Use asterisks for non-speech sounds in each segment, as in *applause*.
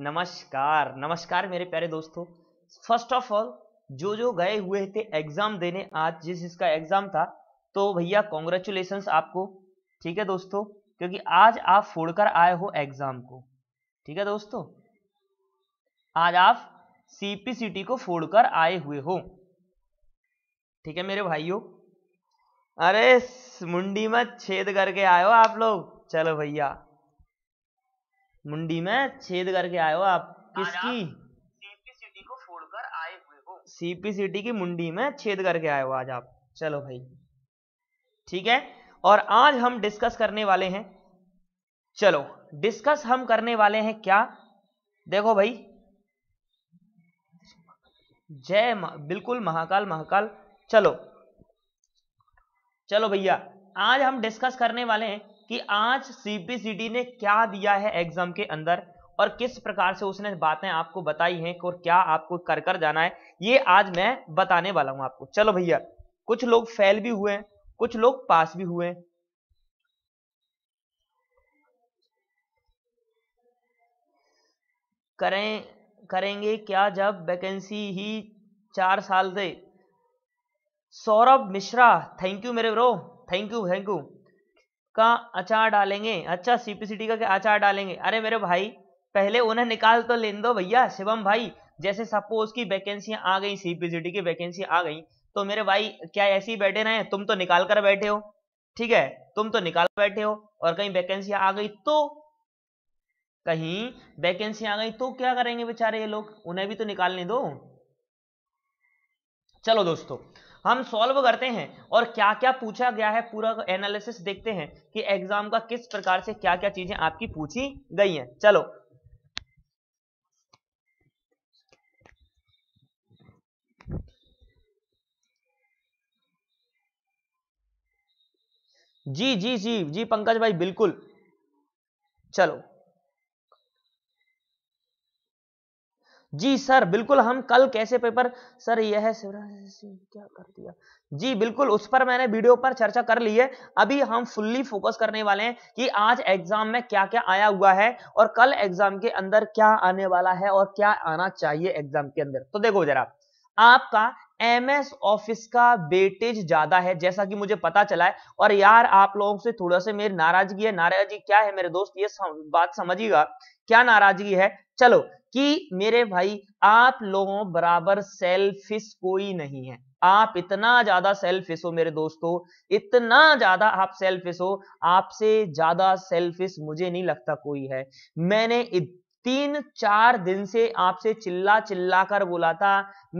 नमस्कार नमस्कार मेरे प्यारे दोस्तों फर्स्ट ऑफ ऑल जो जो गए हुए थे एग्जाम देने आज जिस जिसका एग्जाम था तो भैया कॉन्ग्रेचुलेशन आपको ठीक है दोस्तों क्योंकि आज आप फोड़कर आए हो एग्जाम को ठीक है दोस्तों आज आप सीपीसीटी को फोड़कर आए हुए हो ठीक है मेरे भाइयों अरे मुंडी मत छेद करके आए हो आप लोग चलो भैया मुंडी में छेद करके आए हो आप किसकी सीपीसीटी को फोड़कर आए हुए हो सीपीसीटी की मुंडी में छेद करके आए हो आज आप चलो भाई ठीक है और आज हम डिस्कस करने वाले हैं चलो डिस्कस हम करने वाले हैं क्या देखो भाई जय बिल्कुल महाकाल महाकाल चलो चलो भैया आज हम डिस्कस करने वाले हैं कि आज सीबीसीडी ने क्या दिया है एग्जाम के अंदर और किस प्रकार से उसने बातें आपको बताई हैं और क्या आपको कर कर जाना है ये आज मैं बताने वाला हूं आपको चलो भैया कुछ लोग फेल भी हुए कुछ लोग पास भी हुए करें करेंगे क्या जब वैकेंसी ही चार साल से सौरभ मिश्रा थैंक यू मेरे bro thank you thank you का अचार डालेंगे अच्छा सीपीसीटी का अचार डालेंगे अरे मेरे भाई पहले उन्हें निकाल तो ले दो भैया शिवम भाई जैसे सपोज की वैकेंसियां आ गई सीपीसीटी की वैकेंसी आ गई तो मेरे भाई क्या ऐसे ही बैठे रहे तुम तो निकाल कर बैठे हो ठीक है तुम तो निकाल बैठे हो और कहीं वैकेंसी आ गई तो कहीं वैकेंसी आ गई तो क्या करेंगे बेचारे ये लोग उन्हें भी तो निकालने दो चलो दोस्तों हम सॉल्व करते हैं और क्या क्या पूछा गया है पूरा एनालिसिस देखते हैं कि एग्जाम का किस प्रकार से क्या क्या चीजें आपकी पूछी गई हैं चलो जी जी जी जी पंकज भाई बिल्कुल चलो जी सर बिल्कुल हम कल कैसे पेपर सर यह क्या कर दिया जी बिल्कुल उस पर मैंने वीडियो पर चर्चा कर ली है अभी हम फुल्ली फोकस करने वाले हैं कि आज एग्जाम में क्या क्या आया हुआ है और कल एग्जाम के अंदर क्या आने वाला है और क्या आना चाहिए एग्जाम के अंदर तो देखो जरा आपका एम एस ऑफिस का वेटेज ज्यादा है जैसा कि मुझे पता चला है और यार आप लोगों से थोड़ा सा मेरी नाराजगी है नाराजगी क्या है मेरे दोस्त ये सम, बात समझिएगा क्या नाराजगी है चलो कि मेरे भाई आप लोगों बराबर सेल्फिश कोई नहीं है आप इतना ज्यादा सेल्फिश हो मेरे दोस्तों इतना ज्यादा आप सेल्फिश हो आपसे ज्यादा सेल्फिश मुझे नहीं लगता कोई है मैंने तीन चार दिन से आपसे चिल्ला चिल्ला कर बोला था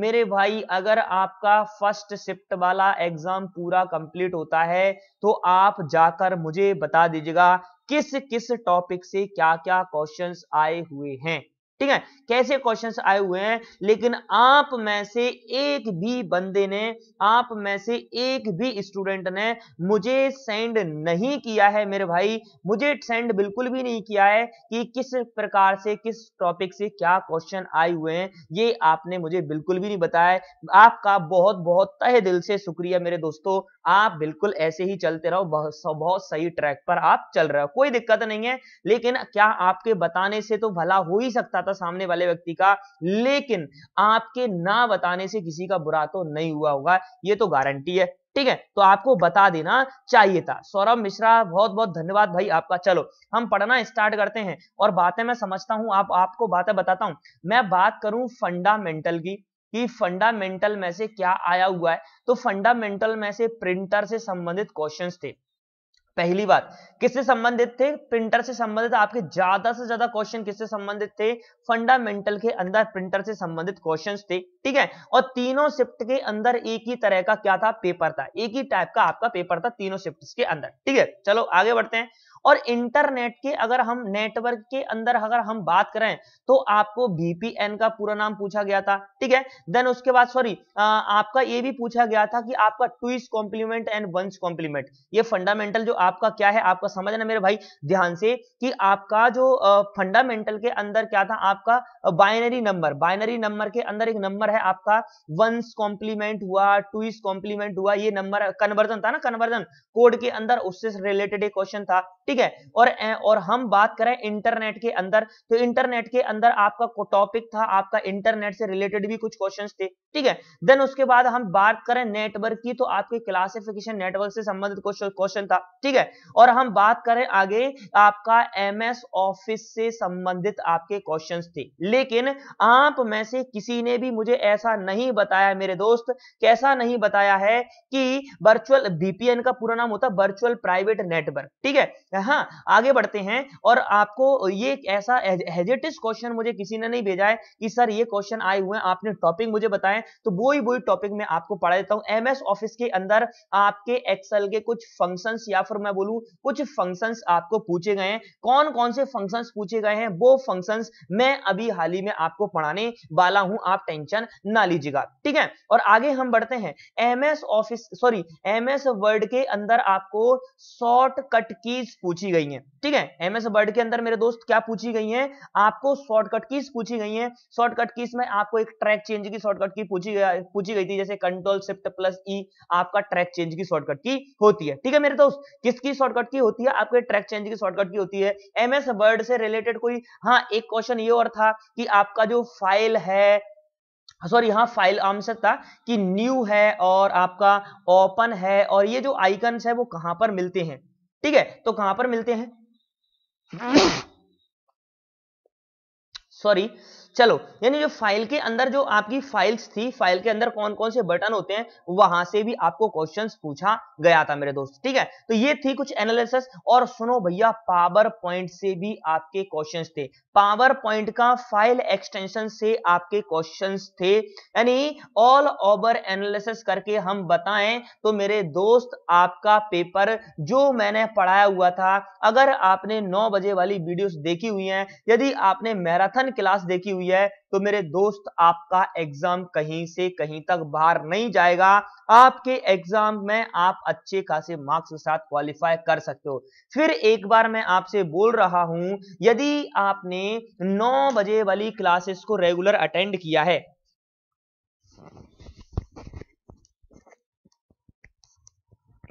मेरे भाई अगर आपका फर्स्ट शिफ्ट वाला एग्जाम पूरा कंप्लीट होता है तो आप जाकर मुझे बता दीजिएगा किस किस टॉपिक से क्या क्या क्वेश्चंस आए हुए हैं ठीक है कैसे क्वेश्चंस आए हुए हैं लेकिन आप में से एक भी बंदे ने आप में से एक भी स्टूडेंट ने मुझे सेंड नहीं किया है मेरे भाई मुझे सेंड बिल्कुल भी नहीं किया है कि किस प्रकार से किस टॉपिक से क्या क्वेश्चन आए हुए हैं ये आपने मुझे बिल्कुल भी नहीं बताया आपका बहुत बहुत तहे दिल से शुक्रिया मेरे दोस्तों आप बिल्कुल ऐसे ही चलते रहो बहुत बहुत सही ट्रैक पर आप चल रहे हो कोई दिक्कत नहीं है लेकिन क्या आपके बताने से तो भला हो ही सकता रहा था सामने वाले व्यक्ति का लेकिन आपके ना बताने से किसी का बुरा तो नहीं हुआ होगा ये तो गारंटी है ठीक है तो आपको बता देना चाहिए था सौरभ मिश्रा बहुत बहुत धन्यवाद भाई आपका चलो हम पढ़ना स्टार्ट करते हैं और बातें मैं समझता हूं आप आपको बातें बताता हूं मैं बात करूं फंडामेंटल की कि फंडामेंटल में से क्या आया हुआ है तो फंडामेंटल में से प्रिंटर से संबंधित क्वेश्चंस थे पहली बात किससे संबंधित थे प्रिंटर से संबंधित आपके ज्यादा से ज्यादा क्वेश्चन किससे संबंधित थे फंडामेंटल के अंदर प्रिंटर से संबंधित क्वेश्चंस थे ठीक है और तीनों शिफ्ट के अंदर एक ही तरह का क्या था पेपर था एक ही टाइप का आपका पेपर था तीनों शिफ्ट के अंदर ठीक है चलो आगे बढ़ते हैं और इंटरनेट के अगर हम नेटवर्क के अंदर अगर हम बात करें तो आपको बीपीएन का पूरा नाम पूछा गया था ठीक है देन उसके बाद सॉरी आपका ये भी पूछा गया था कि आपका twos complement and ones complement ये फंडामेंटल जो आपका क्या है आपका समझना मेरे भाई ध्यान से कि आपका जो फंडामेंटल के अंदर क्या था आपका बाइनरी नंबर बाइनरी नंबर के अंदर एक नंबर है आपका वंस कॉम्प्लीमेंट हुआ ट्विस्ट कॉम्प्लीमेंट हुआ ये नंबर कन्वर्जन था ना कन्वर्जन कोड के अंदर उससे रिलेटेड एक क्वेश्चन था ठीक ठीक है और और हम बात करें इंटरनेट के अंदर तो इंटरनेट के अंदर आपका टॉपिक था आपका इंटरनेट से रिलेटेड भी कुछ क्वेश्चंस थे ठीक है देन उसके बाद हम बात करें नेटवर्क की तो आपके क्लासिफिकेशन नेटवर्क से संबंधित क्वेश्चन था ठीक है और हम बात करें आगे आपका एम ऑफिस से संबंधित आपके क्वेश्चन थे लेकिन आप में से किसी ने भी मुझे ऐसा नहीं बताया मेरे दोस्त कैसा नहीं बताया है कि वर्चुअल वीपीएन का पूरा नाम होता वर्चुअल प्राइवेट नेटवर्क ठीक है हाँ आगे बढ़ते हैं और आपको ये ऐसा हेजेटिस क्वेश्चन मुझे किसी ने नहीं भेजा है कि सर ये क्वेश्चन आए हुए हैं आपने टॉपिक मुझे बताएं तो वो ही वो टॉपिक में आपको पढ़ा देता हूँ एमएस ऑफिस के अंदर आपके एक्सेल के कुछ फंक्शन या फिर मैं बोलूँ कुछ फंक्शन आपको पूछे गए हैं कौन कौन से फंक्शन पूछे गए हैं वो फंक्शन मैं अभी हाल ही में आपको पढ़ाने वाला हूँ आप टेंशन ना लीजिएगा ठीक है और आगे हम बढ़ते हैं M office sorry M word के अंदर आपको शॉर्टकट कीज पूछ पूछी गई हैं ठीक है एमएस वर्ड के अंदर मेरे दोस्त क्या पूछी गई हैं आपको शॉर्टकट कीज पूछी गई हैं शॉर्टकट कीज में आपको एक ट्रैक चेंज की शॉर्टकट की पूछी गई पूछी गई थी जैसे कंट्रोल शिफ्ट प्लस ई आपका ट्रैक चेंज की शॉर्टकट की होती है ठीक है मेरे दोस्त किसकी शॉर्टकट की होती है आपके ट्रैक चेंज की शॉर्टकट की होती है एमएस वर्ड से रिलेटेड कोई हाँ एक क्वेश्चन ये और था कि आपका जो फाइल है सॉरी यहाँ फाइल आंसर था कि न्यू है और आपका ओपन है और ये जो आइकन्स है वो कहां पर मिलते हैं ठीक है तो कहां पर मिलते हैं सॉरी *laughs* चलो यानी जो फाइल के अंदर जो आपकी फाइल्स थी फाइल के अंदर कौन कौन से बटन होते हैं वहां से भी आपको क्वेश्चन पूछा गया था मेरे दोस्त ठीक है तो ये थी कुछ एनालिसिस और सुनो भैया पावर पॉइंट से भी आपके क्वेश्चन थे पावर पॉइंट का फाइल एक्सटेंशन से आपके क्वेश्चन थे यानी ऑल ओवर एनालिसिस करके हम बताएं तो मेरे दोस्त आपका पेपर जो मैंने पढ़ाया हुआ था अगर आपने नौ बजे वाली वीडियोस देखी हुई हैं यदि आपने मैराथन क्लास देखी हुई हुई है तो मेरे दोस्त आपका एग्जाम कहीं से कहीं तक बाहर नहीं जाएगा आपके एग्जाम में आप अच्छे खासे मार्क्स के साथ क्वालिफाई कर सकते हो फिर एक बार मैं आपसे बोल रहा हूं यदि आपने 9 बजे वाली क्लासेस को रेगुलर अटेंड किया है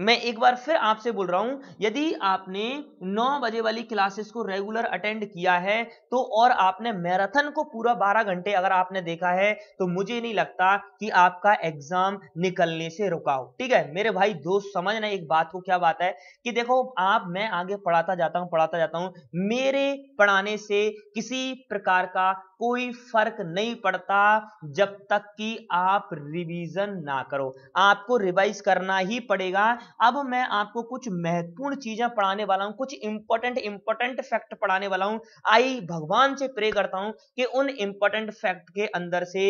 मैं एक बार फिर आपसे बोल रहा हूं यदि आपने 9 बजे वाली क्लासेस को रेगुलर अटेंड किया है तो और आपने मैराथन को पूरा 12 घंटे अगर आपने देखा है तो मुझे नहीं लगता कि आपका एग्जाम निकलने से रुका हो ठीक है मेरे भाई दोस्त समझना एक बात को क्या बात है कि देखो आप मैं आगे पढ़ाता जाता हूं पढ़ाता जाता हूं मेरे पढ़ाने से किसी प्रकार का कोई फर्क नहीं पड़ता जब तक कि आप रिवीजन ना करो आपको रिवाइज करना ही पड़ेगा अब मैं आपको कुछ महत्वपूर्ण चीजें पढ़ाने वाला हूं कुछ इंपॉर्टेंट इंपॉर्टेंट फैक्ट पढ़ाने वाला हूं आई भगवान से प्रे करता हूं कि उन इंपॉर्टेंट फैक्ट के अंदर से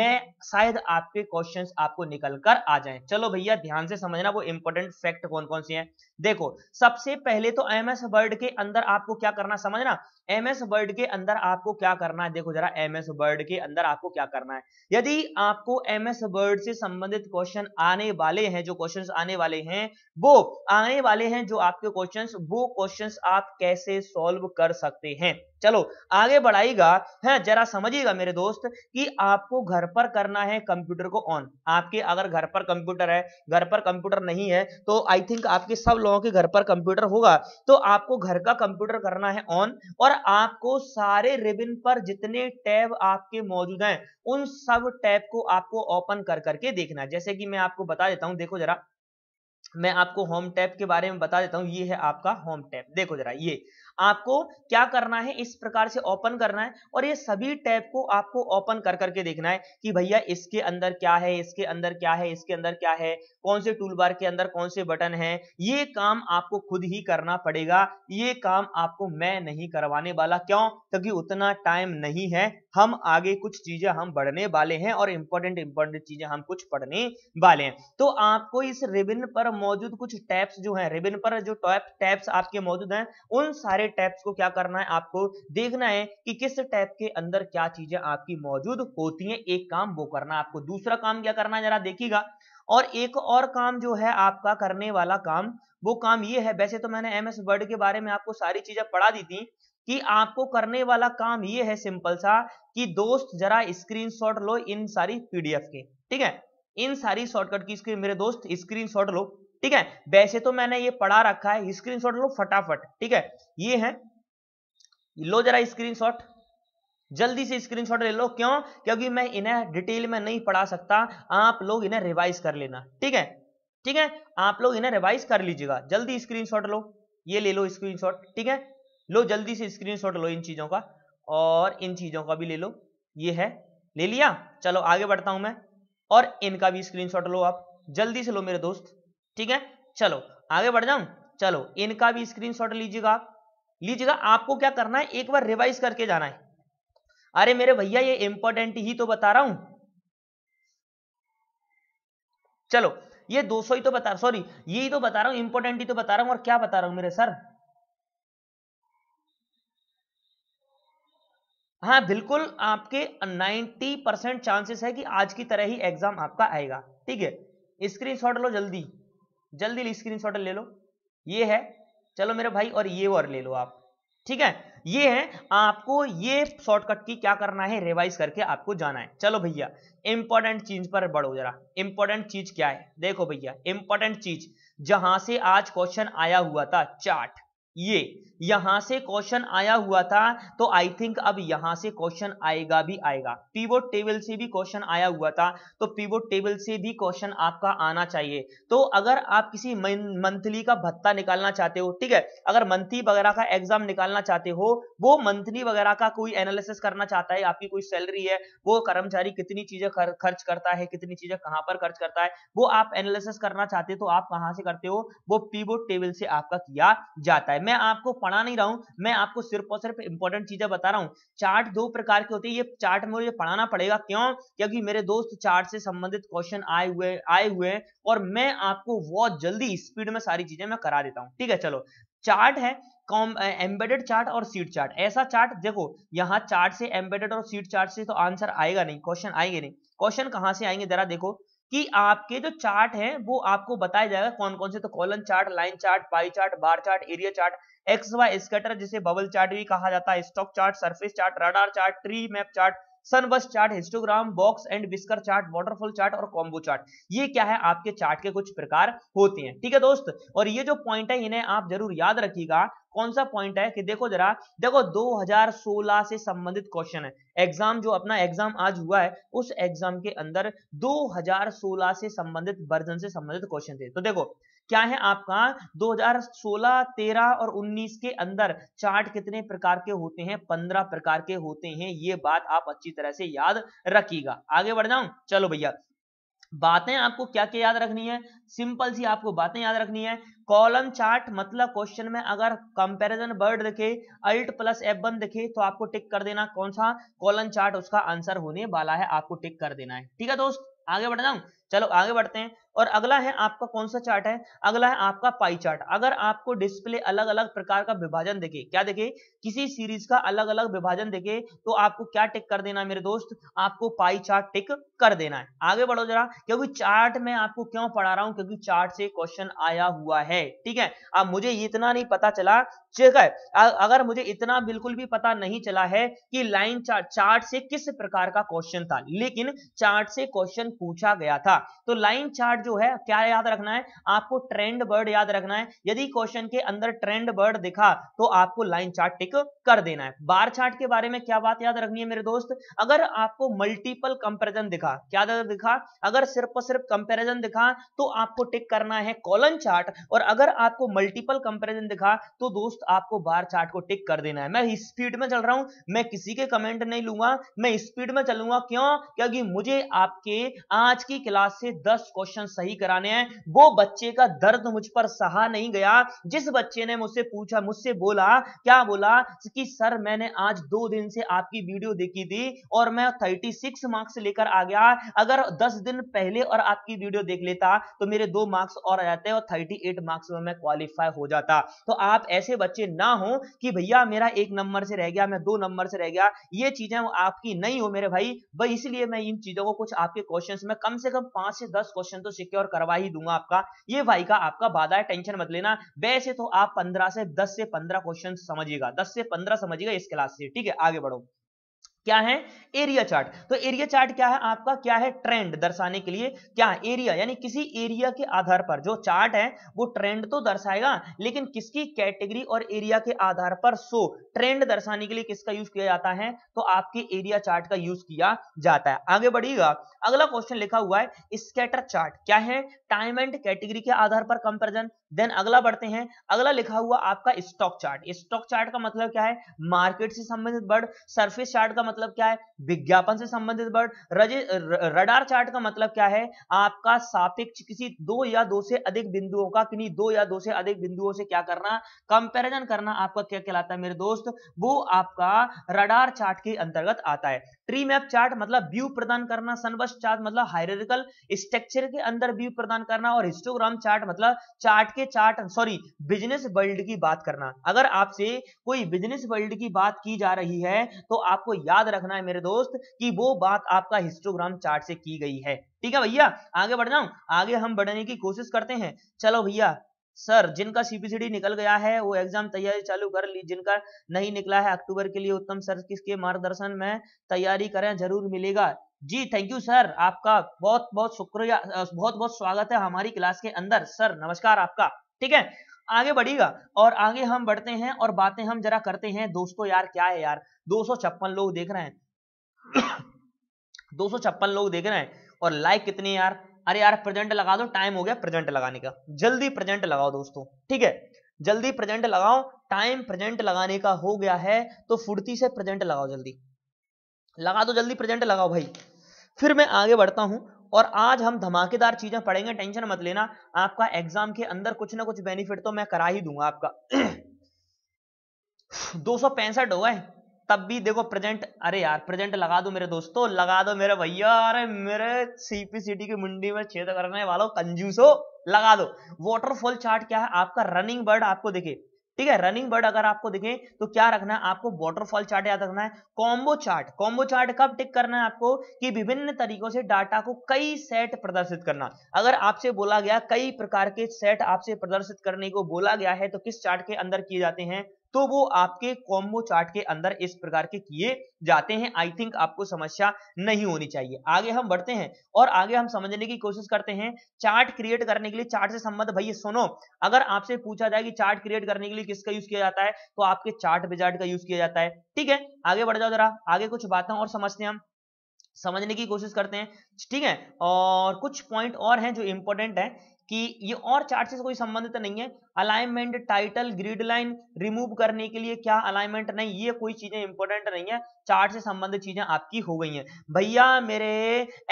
मैं शायद आपके क्वेश्चन आपको निकल कर आ जाए चलो भैया ध्यान से समझना वो इंपॉर्टेंट फैक्ट कौन कौन से है देखो सबसे पहले तो एम वर्ड के अंदर आपको क्या करना समझना एम एस वर्ड के अंदर आपको क्या करना है देखो जरा एमएस वर्ड के अंदर आपको क्या करना है यदि आपको एम एस वर्ड से संबंधित क्वेश्चन आने वाले हैं जो क्वेश्चंस आने वाले हैं वो आने वाले हैं जो आपके क्वेश्चंस वो क्वेश्चंस आप कैसे सॉल्व कर सकते हैं चलो आगे बढ़ाएगा है जरा समझिएगा मेरे दोस्त कि आपको घर पर करना है कंप्यूटर को ऑन आपके अगर घर पर कंप्यूटर है घर पर कंप्यूटर नहीं है तो आई थिंक आपके सब लोगों के घर पर कंप्यूटर होगा तो आपको घर का कंप्यूटर करना है ऑन और आपको सारे रिबिन पर जितने टैब आपके मौजूद हैं उन सब टैब को आपको ओपन कर करके देखना है जैसे कि मैं आपको बता देता हूं देखो जरा मैं आपको होम टैप के बारे में बता देता हूँ ये है आपका होम टैप देखो जरा ये आपको क्या करना है इस प्रकार से ओपन करना है और ये सभी टैब को आपको ओपन कर करके देखना है कि भैया इसके अंदर क्या है इसके अंदर क्या है इसके अंदर क्या है कौन से टूल बार के अंदर कौन से बटन है ये काम आपको खुद ही करना पड़ेगा ये काम आपको मैं नहीं करवाने वाला क्यों क्योंकि उतना टाइम नहीं है हम आगे कुछ चीजें हम बढ़ने वाले हैं और इंपॉर्टेंट इंपॉर्टेंट चीजें हम कुछ पढ़ने वाले हैं तो आपको इस रिबिन पर मौजूद कुछ टैप्स जो है रिबिन पर जो टैप्स आपके मौजूद हैं उन सारे टैब्स को क्या करना है आपको देखना है कि किस टैब के अंदर क्या चीजें आपकी मौजूद होती हैं एक काम वो करना आपको दूसरा काम क्या करना है जरा देखिएगा और एक और काम जो है आपका करने वाला काम वो काम ये है वैसे तो मैंने एम एस वर्ड के बारे में आपको सारी चीजें पढ़ा दी थी कि आपको करने वाला काम ये है सिंपल सा कि दोस्त जरा स्क्रीनशॉट लो इन सारी पीडीएफ के ठीक है इन सारी शॉर्टकट की मेरे दोस्त स्क्रीनशॉट लो ठीक है वैसे तो मैंने ये पढ़ा रखा है शॉट लो फटाफट ठीक है ये है लो जरा शॉट जल्दी से स्क्रीनशॉट ले लो क्यों क्योंकि मैं इन्हें डिटेल में नहीं पढ़ा सकता आप लोग इन्हें रिवाइज कर लेना ठीक है ठीक है आप लोग इन्हें रिवाइज कर लीजिएगा जल्दी स्क्रीनशॉट लो ये ले लो स्क्रीनशॉट ठीक है लो जल्दी से स्क्रीनशॉट लो इन चीजों का और इन चीजों का भी ले लो ये है ले लिया चलो आगे बढ़ता हूं मैं और इनका भी शॉट लो आप जल्दी से लो मेरे दोस्त ठीक है चलो आगे बढ़ जाऊं चलो इनका भी स्क्रीनशॉट लीजिएगा लीजिएगा आपको क्या करना है एक बार रिवाइज करके जाना है अरे मेरे भैया ये इंपॉर्टेंट ही तो बता रहा हूं चलो ये 200 ही तो बता सॉरी ये ही तो बता रहा हूं इंपॉर्टेंट ही तो बता रहा हूं और क्या बता रहा हूं मेरे सर हाँ बिल्कुल आपके 90 परसेंट चांसेस है कि आज की तरह ही एग्जाम आपका आएगा ठीक है स्क्रीनशॉट लो जल्दी जल्दी स्क्रीनशॉट ले लो ये है चलो मेरे भाई और ये और ले लो आप ठीक है ये है आपको ये शॉर्टकट की क्या करना है रिवाइज करके आपको जाना है चलो भैया इंपॉर्टेंट चीज पर बढ़ो जरा इंपॉर्टेंट चीज क्या है देखो भैया इंपॉर्टेंट चीज जहां से आज क्वेश्चन आया हुआ था चार्ट ये यहां से क्वेश्चन आया हुआ था तो आई थिंक अब यहां से क्वेश्चन आएगा भी आएगा पीवोट टेबल से भी क्वेश्चन आया हुआ था तो पीवोट टेबल से भी क्वेश्चन आपका आना चाहिए तो अगर आप किसी मंथली का भत्ता निकालना चाहते हो ठीक है अगर मंथली वगैरह का एग्जाम निकालना चाहते हो वो मंथली वगैरह का कोई एनालिसिस करना चाहता है आपकी कोई सैलरी है वो कर्मचारी कितनी चीजें खर्च करता है कितनी चीजें कहां पर खर्च करता है वो आप एनालिसिस करना चाहते हो तो आप कहां से करते हो वो पीवोट टेबल से आपका किया जाता है मैं आपको पढ़ा नहीं रहा हूं मैं आपको सिर्फ और सिर्फ इंपॉर्टेंट चीजें बता रहा हूं चार्ट दो प्रकार के होते हैं ये चार्ट मुझे पढ़ाना पड़ेगा क्यों क्योंकि मेरे दोस्त चार्ट से संबंधित क्वेश्चन आए हुए आए हुए हैं और मैं आपको बहुत जल्दी स्पीड में सारी चीजें मैं करा देता हूँ ठीक है चलो चार्ट है एम्बेडेड चार्ट और सीट चार्ट ऐसा चार्ट देखो यहाँ चार्ट से एम्बेडेड और सीट चार्ट से तो आंसर आएगा नहीं क्वेश्चन आएंगे नहीं क्वेश्चन कहाँ से आएंगे जरा देखो कि आपके जो चार्ट है वो आपको बताया जाएगा कौन कौन से तो column chart line chart pie chart bar chart area chart X Y scatter जिसे बबल चार्ट भी कहा जाता है stock chart surface chart radar chart tree map chart sunburst chart histogram box and whisker chart waterfall chart और combo chart ये क्या है आपके चार्ट के कुछ प्रकार होते हैं ठीक है दोस्त और ये जो पॉइंट है इन्हें आप जरूर याद रखिएगा कौन सा पॉइंट है कि देखो जरा देखो 2016 से संबंधित क्वेश्चन है एग्जाम जो अपना एग्जाम आज हुआ है उस एग्जाम के अंदर 2016 से संबंधित वर्जन से संबंधित क्वेश्चन थे तो देखो क्या है आपका 2016, 13 और 19 के अंदर चार्ट कितने प्रकार के होते हैं 15 प्रकार के होते हैं ये बात आप अच्छी तरह से याद रखिएगा आगे बढ़ जाऊं चलो भैया बातें आपको क्या क्या याद रखनी है सिंपल सी आपको बातें याद रखनी है कॉलम चार्ट मतलब क्वेश्चन में अगर कंपैरिजन वर्ड दिखे अल्ट प्लस एफ वन दिखे तो आपको टिक कर देना कौन सा कॉलम चार्ट उसका आंसर होने वाला है आपको टिक कर देना है ठीक है दोस्त आगे बढ़ जाऊं चलो आगे बढ़ते हैं और अगला है आपका कौन सा चार्ट है अगला है आपका पाई चार्ट अगर आपको डिस्प्ले अलग अलग प्रकार का विभाजन देखे क्या देखे किसी सीरीज का अलग अलग विभाजन देखे तो आपको क्या टिक कर देना मेरे दोस्त आपको पाई चार्ट टिक कर देना है आगे बढ़ो जरा क्योंकि चार्ट में आपको क्यों पढ़ा रहा हूं क्योंकि चार्ट से क्वेश्चन आया हुआ है ठीक है अब मुझे इतना नहीं पता चला ठीक है अगर मुझे इतना बिल्कुल भी पता नहीं चला है कि लाइन चार्ट चार्ट से किस प्रकार का क्वेश्चन था लेकिन चार्ट से क्वेश्चन पूछा गया था तो लाइन चार्ट जो है क्या याद रखना है आपको ट्रेंड बर्ड याद रखना है यदि क्वेश्चन के अंदर ट्रेंड बर्ड दिखा तो आपको लाइन चार्ट टिक कर देना है बार चार्ट के बारे में क्या बात याद रखनी है मेरे दोस्त अगर आपको मल्टीपल कंपेरिजन दिखा क्या दिखा अगर सिर्फ और सिर्फ कंपेरिजन दिखा तो आपको टिक करना है कॉलन चार्ट और अगर आपको मल्टीपल कंपेरिजन दिखा तो दोस्त आपको बार चार्ट को टिक कर देना है मैं स्पीड में चल रहा हूं मैं किसी के कमेंट नहीं लूंगा मैं स्पीड में चलूंगा क्यों क्योंकि मुझे आपके आज की क्लास से दस क्वेश्चन सही कराने हैं वो बच्चे का दर्द मुझ पर सहा नहीं गया जिस बच्चे ने मुझसे पूछा मुझसे बोला क्या बोला कि सर मैंने आज दो दिन से आपकी वीडियो देखी थी और मैं थर्टी सिक्स मार्क्स लेकर आ गया अगर दस दिन पहले और आपकी वीडियो देख लेता तो मेरे दो मार्क्स और आ जाते और थर्टी एट मार्क्स में मैं क्वालिफाई हो जाता तो आप ऐसे बच्चे ना हो कि भैया मेरा एक नंबर से रह गया मैं दो नंबर से रह गया ये चीजें आपकी नहीं हो मेरे भाई भाई इसलिए मैं इन चीजों को कुछ आपके क्वेश्चन में कम से कम पांच से दस क्वेश्चन तो सिक्योर करवा ही दूंगा आपका ये भाई का आपका बाधा है टेंशन मत लेना वैसे तो आप पंद्रह से दस से पंद्रह क्वेश्चन समझिएगा दस से पंद्रह समझिएगा इस क्लास से ठीक है आगे बढ़ो क्या है एरिया चार्ट तो एरिया चार्ट क्या है आपका क्या है ट्रेंड दर्शाने के लिए क्या एरिया यानी किसी एरिया के आधार पर जो चार्ट है वो ट्रेंड तो दर्शाएगा लेकिन किसकी कैटेगरी और एरिया के आधार पर सो ट्रेंड दर्शाने के लिए किसका यूज किया जाता है तो आपके एरिया चार्ट का यूज किया जाता है आगे बढ़िएगा अगला क्वेश्चन लिखा हुआ है स्केटर चार्ट क्या है टाइम एंड कैटेगरी के आधार पर कंपेरिजन देन अगला बढ़ते हैं अगला लिखा हुआ आपका स्टॉक चार्ट स्टॉक चार्ट का मतलब क्या है मार्केट से संबंधित बर्ड सरफेस चार्ट का मतलब क्या है विज्ञापन से संबंधित बर्ड रडार चार्ट का मतलब क्या है आपका सापेक्ष किसी दो या दो से अधिक बिंदुओं का किन्हीं दो या दो से अधिक बिंदुओं से क्या करना कंपेरिजन करना आपका क्या कहलाता है मेरे दोस्त वो आपका रडार चार्ट के अंतर्गत आता है ट्री मैप चार्ट मतलब व्यू प्रदान करना सनबस चार्ट मतलब हाइरिकल स्ट्रक्चर के अंदर व्यू प्रदान करना और हिस्टोग्राम चार्ट मतलब चार्ट के के चार्ट सॉरी बिजनेस वर्ल्ड की बात करना अगर आपसे कोई बिजनेस वर्ल्ड की बात की जा रही है तो आपको याद रखना है मेरे दोस्त कि वो बात आपका हिस्टोग्राम चार्ट से की गई है ठीक है भैया आगे बढ़ जाऊं आगे हम बढ़ने की कोशिश करते हैं चलो भैया सर जिनका सीपीसीडी निकल गया है वो एग्जाम तैयारी चालू कर ली जिनका नहीं निकला है अक्टूबर के लिए उत्तम सर किसके मार्गदर्शन में तैयारी करें जरूर मिलेगा जी थैंक यू सर आपका बहुत बहुत शुक्रिया बहुत बहुत स्वागत है हमारी क्लास के अंदर सर नमस्कार आपका ठीक है आगे बढ़िएगा और आगे हम बढ़ते हैं और बातें हम जरा करते हैं दोस्तों यार क्या है यार दो लोग देख रहे हैं दो लोग देख रहे हैं और लाइक कितने यार अरे यार प्रेजेंट लगा दो टाइम हो गया प्रेजेंट लगाने का जल्दी प्रेजेंट लगाओ दोस्तों ठीक है जल्दी प्रेजेंट लगाओ टाइम प्रेजेंट लगाने का हो गया है तो फुर्ती से प्रेजेंट लगाओ जल्दी लगा दो जल्दी प्रेजेंट लगाओ भाई फिर मैं आगे बढ़ता हूं और आज हम धमाकेदार चीजें पढ़ेंगे टेंशन मत लेना आपका एग्जाम के अंदर कुछ ना कुछ बेनिफिट तो मैं करा ही दूंगा आपका *clears throat* दो सौ पैंसठ हो गए तब भी देखो प्रेजेंट अरे यार प्रेजेंट लगा दो मेरे दोस्तों लगा दो मेरे भैया अरे मेरे सीपीसीटी की मंडी में छेद करने वालों कंजूसो लगा दो वॉटरफॉल चार्ट क्या है आपका रनिंग बर्ड आपको देखिए ठीक है रनिंग बर्ड अगर आपको दिखे तो क्या रखना है आपको वॉटरफॉल चार्ट याद रखना है कॉम्बो चार्ट कॉम्बो चार्ट कब टिक करना है आपको कि विभिन्न तरीकों से डाटा को कई सेट प्रदर्शित करना अगर आपसे बोला गया कई प्रकार के सेट आपसे प्रदर्शित करने को बोला गया है तो किस चार्ट के अंदर किए जाते हैं तो वो आपके कॉम्बो चार्ट के अंदर इस प्रकार के किए जाते हैं आई थिंक आपको समस्या नहीं होनी चाहिए आगे हम बढ़ते हैं और आगे हम समझने की कोशिश करते हैं चार्ट क्रिएट करने के लिए चार्ट से संबंध भाई सुनो अगर आपसे पूछा जाए कि चार्ट क्रिएट करने के लिए किसका यूज किया जाता है तो आपके चार्ट बिजार्ट का यूज किया जाता है ठीक है आगे बढ़ जाओ जरा आगे कुछ बातें और समझते हैं हम समझने की कोशिश करते हैं ठीक है और कुछ पॉइंट और हैं जो इंपॉर्टेंट है कि ये और चार्ट से कोई संबंधित नहीं है alignment title grid line remove करने के लिए क्या अलाइनमेंट नहीं ये कोई चीजें इंपॉर्टेंट नहीं है चार्ट से संबंधित चीजें आपकी हो गई हैं भैया मेरे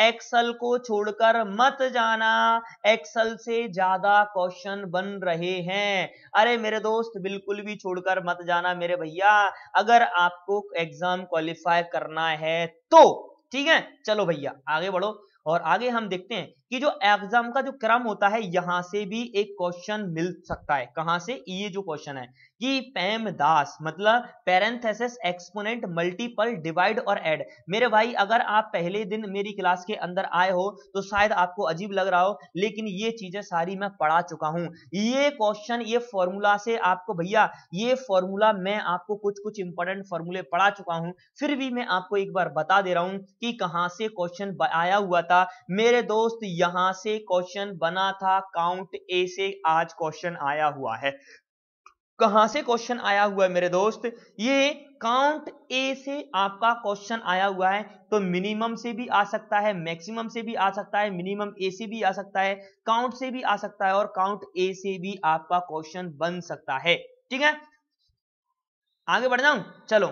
एक्सल को छोड़कर मत जाना एक्सल से ज्यादा क्वेश्चन बन रहे हैं अरे मेरे दोस्त बिल्कुल भी छोड़कर मत जाना मेरे भैया अगर आपको एग्जाम क्वालिफाई करना है तो ठीक है चलो भैया आगे बढ़ो और आगे हम देखते हैं कि जो एग्जाम का जो क्रम होता है यहां से भी एक क्वेश्चन मिल सकता है कहां से ये जो क्वेश्चन है कि पैमदास मतलब पैरेंथेसिस एक्सपोनेंट मल्टीपल डिवाइड और एड मेरे भाई अगर आप पहले दिन मेरी क्लास के अंदर आए हो तो शायद आपको अजीब लग रहा हो लेकिन ये चीजें सारी मैं पढ़ा चुका हूं ये क्वेश्चन ये फॉर्मूला से आपको भैया ये फॉर्मूला मैं आपको कुछ कुछ इंपॉर्टेंट फॉर्मूले पढ़ा चुका हूं फिर भी मैं आपको एक बार बता दे रहा हूं कि कहां से क्वेश्चन आया हुआ था मेरे दोस्त यहां से क्वेश्चन बना था काउंट ए से आज क्वेश्चन आया हुआ है कहां से क्वेश्चन आया हुआ है मेरे दोस्त ये काउंट ए से आपका क्वेश्चन आया हुआ है तो मिनिमम से भी आ सकता है मैक्सिमम से भी आ सकता है मिनिमम ए से भी आ सकता है काउंट से भी आ सकता है और काउंट ए से भी आपका क्वेश्चन बन सकता है ठीक है आगे बढ़ जाऊं चलो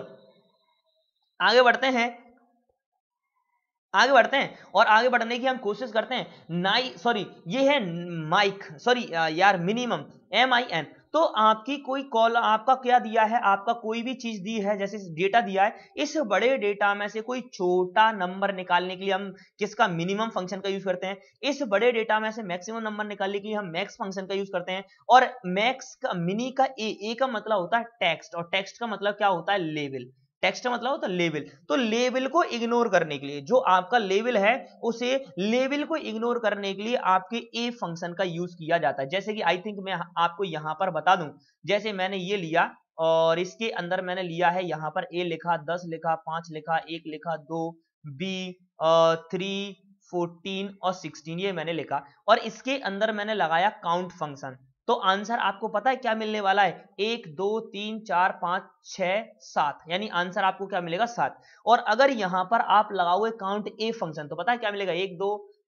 आगे बढ़ते हैं आगे बढ़ते हैं और आगे बढ़ने की हम कोशिश करते हैं नाई सॉरी ये है माइक सॉरी यार मिनिमम एम आई एन तो आपकी कोई कॉल आपका क्या दिया है आपका कोई भी चीज दी है जैसे डेटा दिया है इस बड़े डेटा में से कोई छोटा नंबर निकालने के लिए हम किसका मिनिमम फंक्शन का यूज करते हैं इस बड़े डेटा में से मैक्सिमम नंबर निकालने के लिए हम मैक्स फंक्शन का यूज करते हैं और मैक्स का मिनी का ए ए का मतलब होता है टेक्स्ट और टेक्स्ट का मतलब क्या होता है लेवल टेक्स्ट मतलब होता है लेवल तो लेवल को इग्नोर करने के लिए जो आपका लेवल है उसे लेवल को इग्नोर करने के लिए आपके ए फंक्शन का यूज किया जाता है जैसे कि आई थिंक मैं आपको यहाँ पर बता दूं जैसे मैंने ये लिया और इसके अंदर मैंने लिया है यहाँ पर ए लिखा दस लिखा पांच लिखा एक लिखा दो बी थ्री फोर्टीन और सिक्सटीन ये मैंने लिखा और इसके अंदर मैंने लगाया काउंट फंक्शन तो आंसर आपको पता है क्या मिलने वाला है एक दो तीन चार पांच छ सात यानी आंसर आपको क्या मिलेगा सात और अगर यहां पर आप लगाओगे काउंट ए फंक्शन तो पता है क्या मिलेगा एक दो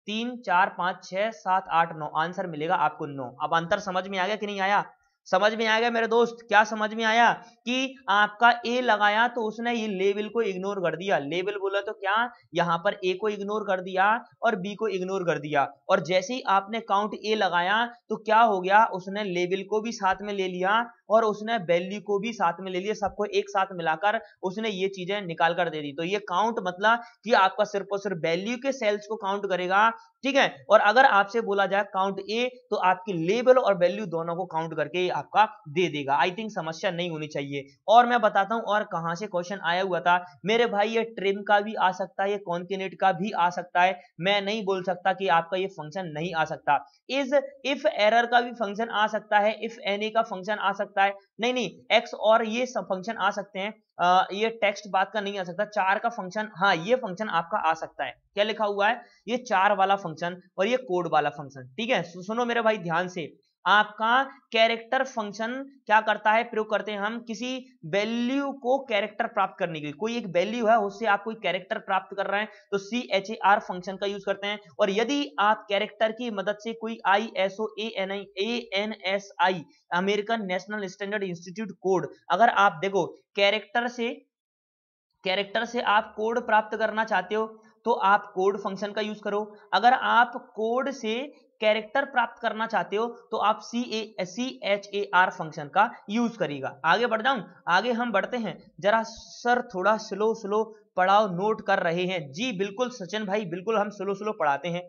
तीन चार पांच छह सात आठ नौ आंसर मिलेगा आपको नौ अब अंतर समझ में आ गया कि नहीं आया समझ में आएगा मेरे दोस्त क्या समझ में आया कि आपका ए लगाया तो उसने ये लेबल को इग्नोर कर दिया लेवल बोला तो क्या यहाँ पर ए को इग्नोर कर दिया और बी को इग्नोर कर दिया और जैसे ही आपने काउंट ए लगाया तो क्या हो गया उसने लेबल को भी साथ में ले लिया और उसने वैल्यू को भी साथ में ले लिया सबको एक साथ मिलाकर उसने ये चीजें निकाल कर दे दी तो ये काउंट मतलब कि आपका सिर्फ और सिर्फ वैल्यू के सेल्स को काउंट करेगा ठीक है और अगर आपसे बोला जाए काउंट ए तो आपकी लेबल और वैल्यू दोनों को काउंट करके आपका दे देगा आई थिंक समस्या नहीं होनी चाहिए और मैं बताता हूं और कहां से क्वेश्चन आया हुआ था मेरे भाई ये ट्रिम का भी आ सकता है ये कॉन्किनेट का भी आ सकता है मैं नहीं बोल सकता कि आपका ये फंक्शन नहीं आ सकता इज इफ एरर का भी फंक्शन आ सकता है इफ एन का फंक्शन आ सकता है सकता है नहीं नहीं एक्स और ये सब फंक्शन आ सकते हैं आ, ये टेक्स्ट बात का नहीं आ सकता चार का फंक्शन हाँ ये फंक्शन आपका आ सकता है क्या लिखा हुआ है ये चार वाला फंक्शन और ये कोड वाला फंक्शन ठीक है सुनो मेरे भाई ध्यान से आपका कैरेक्टर फंक्शन क्या करता है प्रयोग करते हैं हम किसी वैल्यू को कैरेक्टर प्राप्त करने के लिए कोई एक वैल्यू है उससे आप कोई कैरेक्टर प्राप्त कर रहे हैं तो C H A R function का यूज करते हैं और यदि आप कैरेक्टर की मदद से कोई I S O A N I A N S I American National Standard Institute code अगर आप देखो कैरेक्टर से कैरेक्टर से आप कोड प्राप्त करना चाहते हो तो आप कोड फंक्शन का यूज करो अगर आप कोड से कैरेक्टर प्राप्त करना चाहते हो तो आप C A C H A R function का यूज करिएगा आगे बढ़ जाऊं आगे हम बढ़ते हैं जरा सर थोड़ा स्लो स्लो पढ़ाओ नोट कर रहे हैं जी बिल्कुल सचिन भाई बिल्कुल हम स्लो स्लो पढ़ाते हैं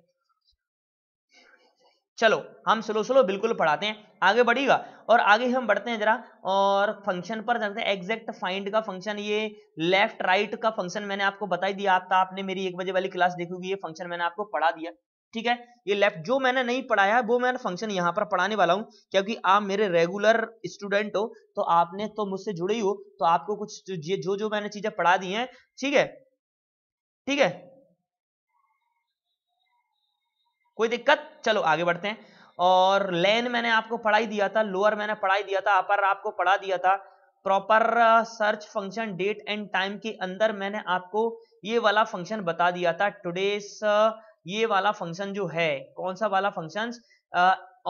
चलो हम स्लो स्लो बिल्कुल पढ़ाते हैं आगे बढ़ेगा और आगे हम बढ़ते हैं जरा और फंक्शन पर चलते हैं एग्जैक्ट फाइंड का फंक्शन ये लेफ्ट राइट का फंक्शन मैंने आपको बताई दिया आप था आपने मेरी एक बजे वाली क्लास हुई ये फंक्शन मैंने आपको पढ़ा दिया ठीक है ये लेफ्ट जो मैंने नहीं पढ़ाया है वो मैं फंक्शन यहाँ पर पढ़ाने वाला हूँ क्योंकि आप मेरे रेगुलर स्टूडेंट हो तो आपने तो मुझसे जुड़े ही हो तो आपको कुछ ये जो जो मैंने चीजें पढ़ा दी हैं ठीक है ठीक है कोई दिक्कत चलो आगे बढ़ते हैं और लेन मैंने आपको पढ़ाई दिया था लोअर मैंने पढ़ाई दिया था अपर आपको पढ़ा दिया था proper search function date and time के अंदर मैंने आपको ये वाला फंक्शन बता दिया था टुडेस ये वाला फंक्शन जो है कौन सा वाला फंक्शन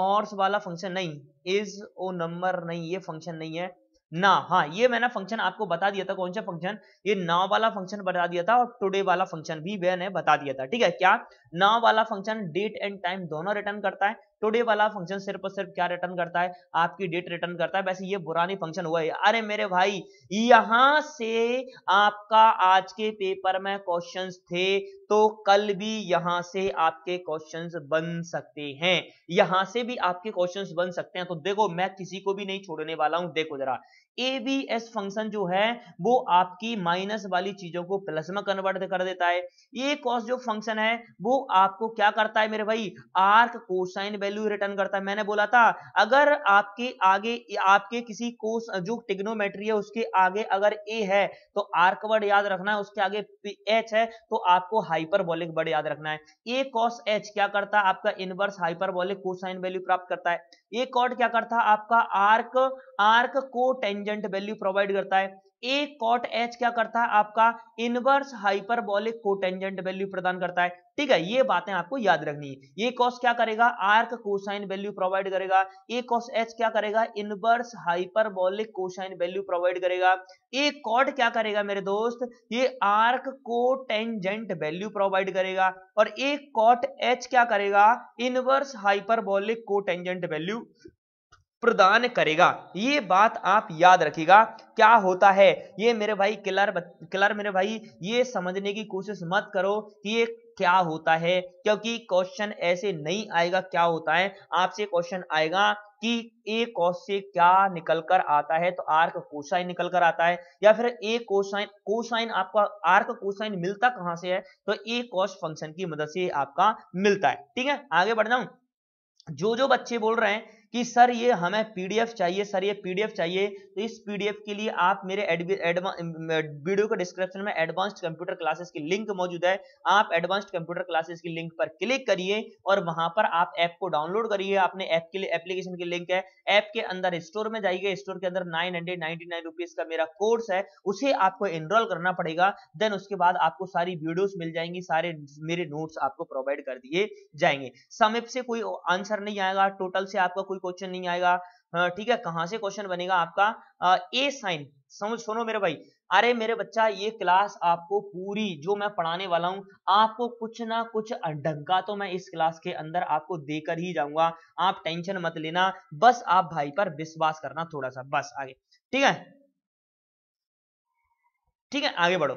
और वाला फंक्शन नहीं इज ओ नंबर नहीं ये फंक्शन नहीं है ना हाँ ये मैंने फंक्शन आपको बता दिया था कौन सा फंक्शन ये नाव वाला फंक्शन बता दिया था और टुडे वाला फंक्शन भी मैंने बता दिया था ठीक है क्या नाव वाला फंक्शन डेट एंड टाइम दोनों रिटर्न करता है टुडे वाला फंक्शन सिर्फ और सिर्फ क्या रिटर्न करता है आपकी डेट रिटर्न करता है वैसे ये बुरानी फंक्शन हुआ है अरे मेरे भाई यहां से आपका आज के पेपर में क्वेश्चन थे तो कल भी यहां से आपके क्वेश्चन बन सकते हैं यहां से भी आपके क्वेश्चन बन सकते हैं तो देखो मैं किसी को भी नहीं छोड़ने वाला हूं देखो जरा एबीएस फंक्शन जो है वो आपकी माइनस वाली चीजों को प्लस में कन्वर्ट कर देता है ये कॉस जो फंक्शन है वो आपको क्या करता है मेरे भाई आर्क कोसाइन वैल्यू रिटर्न करता है मैंने बोला था अगर आपके आगे आपके किसी कोस जो टिग्नोमेट्री है उसके आगे अगर ए है तो आर्क वर्ड याद रखना है उसके आगे एच है तो आपको हाइपरबोलिक वर्ड याद रखना है ए कॉस एच क्या करता है आपका इनवर्स हाइपरबोलिक कोसाइन वैल्यू प्राप्त करता है ये कॉर्ड क्या करता है आपका आर्क आर्क को टेंजेंट वैल्यू प्रोवाइड करता है एक कॉट एच क्या करता है आपका इनवर्स हाइपरबोलिक कोटेंजेंट वैल्यू प्रदान करता है ठीक है ये बातें आपको याद रखनी है ये कॉस क्या करेगा आर्क कोसाइन वैल्यू प्रोवाइड करेगा ए कॉस एच क्या करेगा inverse hyperbolic cosine value provide करेगा ए कॉट क्या करेगा मेरे दोस्त ये आर्क कोटेंजेंट वैल्यू प्रोवाइड करेगा और ए कॉट एच क्या करेगा इनवर्स हाइपरबोलिक कोटेंजेंट वैल्यू प्रदान करेगा ये बात आप याद रखिएगा क्या होता है ये मेरे भाई क्लर क्लर मेरे भाई ये समझने की कोशिश मत करो कि ये क्या होता है क्योंकि क्वेश्चन ऐसे नहीं आएगा क्या होता है आपसे क्वेश्चन आएगा कि ए कॉस से क्या निकल कर आता है तो आर्क कोसाइन निकल कर आता है या फिर ए कोसाइन कोसाइन आपका आर्क कोसाइन मिलता कहां से है तो ए कॉस फंक्शन की मदद से आपका मिलता है ठीक है आगे बढ़ जाऊं जो जो बच्चे बोल रहे हैं कि सर ये हमें पीडीएफ चाहिए सर ये पीडीएफ चाहिए तो इस पीडीएफ के लिए आप मेरे वीडियो के डिस्क्रिप्शन में एडवांस्ड कंप्यूटर क्लासेस की लिंक मौजूद है आप एडवांस्ड कंप्यूटर क्लासेस की लिंक पर क्लिक करिए और वहां पर आप ऐप को डाउनलोड करिए आपने ऐप के लिए एप्लीकेशन की लिंक है ऐप के अंदर स्टोर में जाइए स्टोर के अंदर नाइन हंड्रेड का मेरा कोर्स है उसे आपको एनरोल करना पड़ेगा देन उसके बाद आपको सारी वीडियोज मिल जाएंगी सारे मेरे नोट्स आपको प्रोवाइड कर दिए जाएंगे समय से कोई आंसर नहीं आएगा टोटल से आपका कोई कोई क्वेश्चन नहीं आएगा हाँ, ठीक है कहां से क्वेश्चन बनेगा आपका ए साइन समझ सुनो मेरे भाई अरे मेरे बच्चा ये क्लास आपको पूरी जो मैं पढ़ाने वाला हूं आपको कुछ ना कुछ डंका तो मैं इस क्लास के अंदर आपको देकर ही जाऊंगा आप टेंशन मत लेना बस आप भाई पर विश्वास करना थोड़ा सा बस आगे ठीक है ठीक है आगे बढ़ो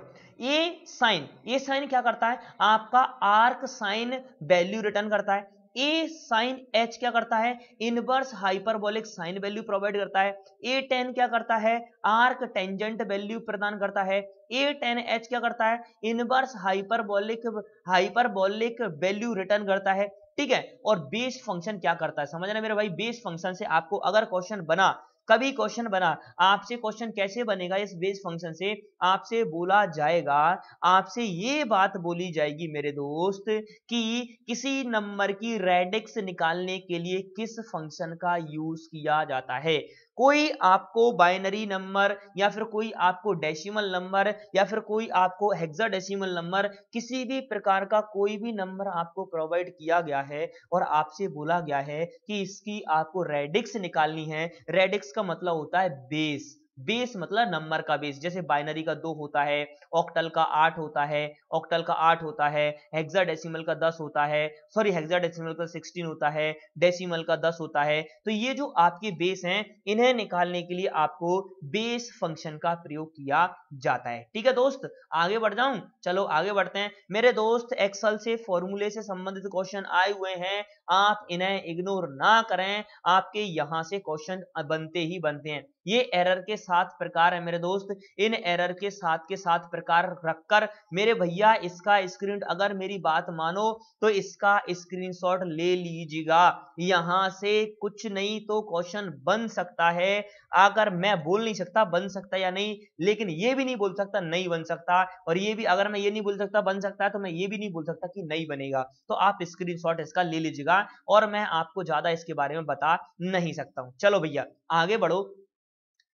ए साइन ए साइन क्या करता है आपका आर्क साइन वैल्यू रिटर्न करता है ए साइन एच क्या करता है inverse hyperbolic sine value provide करता है ए टेन क्या करता है आर्क टेंजेंट वैल्यू प्रदान करता है ए टेन एच क्या करता है inverse hyperbolic hyperbolic value return करता है ठीक है और बेस फंक्शन क्या करता है समझना मेरे भाई बेस फंक्शन से आपको अगर क्वेश्चन बना कभी क्वेश्चन बना आपसे क्वेश्चन कैसे बनेगा इस बेस फंक्शन से आपसे बोला जाएगा आपसे ये बात बोली जाएगी मेरे दोस्त कि किसी नंबर की रेडिक्स निकालने के लिए किस फंक्शन का यूज किया जाता है कोई आपको बाइनरी नंबर या फिर कोई आपको डेसिमल नंबर या फिर कोई आपको हेक्साडेसिमल नंबर किसी भी प्रकार का कोई भी नंबर आपको प्रोवाइड किया गया है और आपसे बोला गया है कि इसकी आपको रेडिक्स निकालनी है रेडिक्स का मतलब होता है बेस बेस मतलब नंबर का बेस जैसे बाइनरी का दो होता है ऑक्टल का आठ होता है ऑक्टल का आठ होता है हेक्साडेसिमल का दस होता है सॉरी हेक्साडेसिमल का सिक्सटीन होता है डेसिमल का दस होता है तो ये जो आपके बेस हैं इन्हें निकालने के लिए आपको बेस फंक्शन का प्रयोग किया जाता है ठीक है दोस्त आगे बढ़ जाऊं चलो आगे बढ़ते हैं मेरे दोस्त एक्सल से फॉर्मूले से संबंधित क्वेश्चन आए हुए हैं आप इन्हें इग्नोर ना करें आपके यहां से क्वेश्चन बनते ही बनते हैं ये एरर के साथ प्रकार है मेरे दोस्त इन एरर के साथ के साथ प्रकार रखकर मेरे भैया इसका स्क्रीन अगर मेरी बात मानो तो इसका स्क्रीनशॉट ले लीजिएगा यहां से कुछ नहीं तो क्वेश्चन बन सकता है अगर मैं बोल नहीं सकता बन सकता या नहीं लेकिन ये भी नहीं बोल सकता नहीं बन सकता और ये भी अगर मैं ये नहीं बोल सकता बन सकता तो मैं ये भी नहीं बोल सकता कि नहीं बनेगा तो आप स्क्रीन इसका ले लीजिएगा और मैं आपको ज्यादा इसके बारे में बता नहीं सकता हूं चलो भैया आगे बढ़ो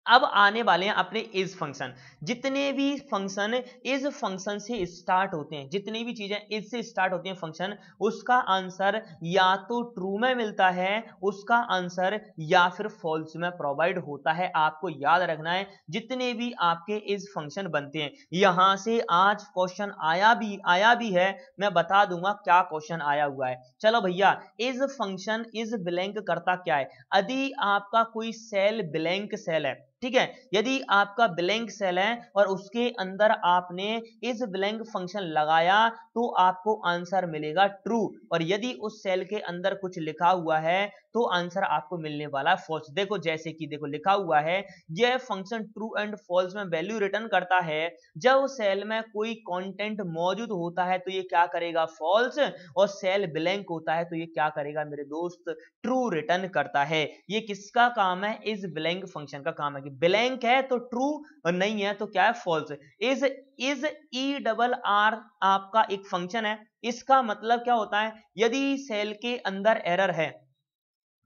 अब आने वाले हैं अपने इज फंक्शन जितने भी फंक्शन इज फंक्शन से स्टार्ट होते हैं जितनी भी चीजें इज से स्टार्ट होती हैं फंक्शन उसका आंसर या तो ट्रू में मिलता है उसका आंसर या फिर फॉल्स में प्रोवाइड होता है आपको याद रखना है जितने भी आपके इज फंक्शन बनते हैं यहां से आज क्वेश्चन आया भी आया भी है मैं बता दूंगा क्या क्वेश्चन आया हुआ है चलो भैया इज फंक्शन इज ब्लैंक करता क्या है यदि आपका कोई सेल ब्लैंक सेल है ठीक है यदि आपका ब्लैंक सेल है और उसके अंदर आपने इस ब्लैंक फंक्शन लगाया तो आपको आंसर मिलेगा ट्रू और यदि उस सेल के अंदर कुछ लिखा हुआ है तो आंसर आपको मिलने वाला फॉल्स देखो जैसे कि देखो लिखा हुआ है यह फंक्शन ट्रू एंड फॉल्स में वैल्यू रिटर्न करता है जब सेल में कोई कंटेंट मौजूद होता है तो ये क्या करेगा फॉल्स और सेल ब्लैंक होता है तो ये क्या करेगा मेरे दोस्त ट्रू रिटर्न करता है ये किसका काम है इस ब्लैंक फंक्शन का काम है कि ब्लैंक है तो ट्रू और नहीं है तो क्या है false is is E double R आपका एक फंक्शन है इसका मतलब क्या होता है यदि सेल के अंदर एरर है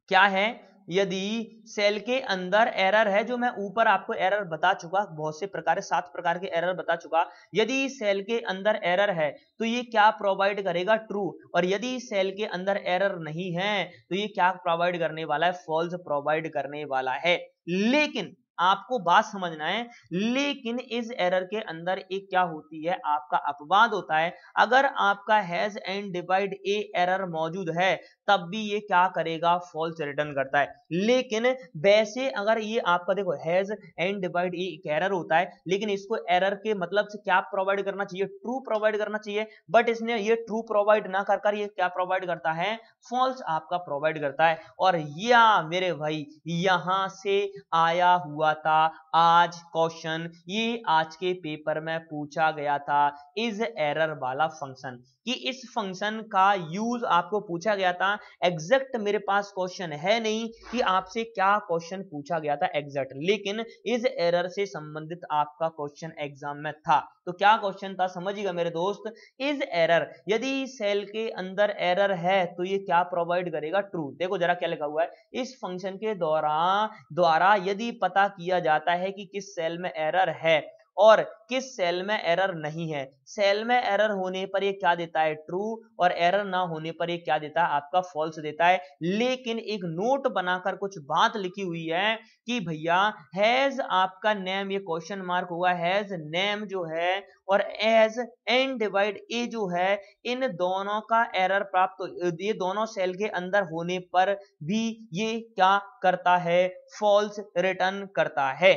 क्या है यदि सेल के अंदर एरर है जो मैं ऊपर आपको एरर बता चुका बहुत से प्रकार सात प्रकार के एरर बता चुका यदि सेल के अंदर एरर है तो ये क्या प्रोवाइड करेगा ट्रू और यदि सेल के अंदर एरर नहीं है तो ये क्या प्रोवाइड करने वाला है फॉल्स प्रोवाइड करने वाला है लेकिन आपको बात समझना है लेकिन इस एरर के अंदर एक क्या होती है आपका अपवाद होता है अगर आपका hash N divide A error मौजूद है तब भी ये क्या करेगा फॉल्स रिटर्न करता है लेकिन वैसे अगर ये आपका देखो हैज एंड डिवाइड ए एक एरर होता है लेकिन इसको एरर के मतलब से क्या प्रोवाइड करना चाहिए ट्रू प्रोवाइड करना चाहिए बट इसने ये ट्रू प्रोवाइड ना कर कर ये क्या प्रोवाइड करता है फॉल्स आपका प्रोवाइड करता है और या मेरे भाई यहां से आया हुआ हुआ था आज क्वेश्चन ये आज के पेपर में पूछा गया था इज एरर वाला फंक्शन कि इस फंक्शन का यूज आपको पूछा गया था एग्जैक्ट मेरे पास क्वेश्चन है नहीं कि आपसे क्या क्वेश्चन पूछा गया था एग्जैक्ट लेकिन इस एरर से संबंधित आपका क्वेश्चन एग्जाम में था तो क्या क्वेश्चन था समझिएगा मेरे दोस्त इज एरर यदि सेल के अंदर एरर है तो ये क्या प्रोवाइड करेगा ट्रू देखो जरा क्या लिखा हुआ है इस फंक्शन के दौरान द्वारा यदि पता किया जाता है कि किस सेल में एरर है और किस सेल में एरर नहीं है सेल में एरर होने पर ये क्या देता है ट्रू और एरर ना होने पर ये क्या देता है आपका फॉल्स देता है लेकिन एक नोट बनाकर कुछ बात लिखी हुई है कि भैया हैज आपका नेम ये क्वेश्चन मार्क हुआ हैज नेम जो है और एज एन डिवाइड ए जो है इन दोनों का एरर प्राप्त ये दोनों सेल के अंदर होने पर भी ये क्या करता है फॉल्स रिटर्न करता है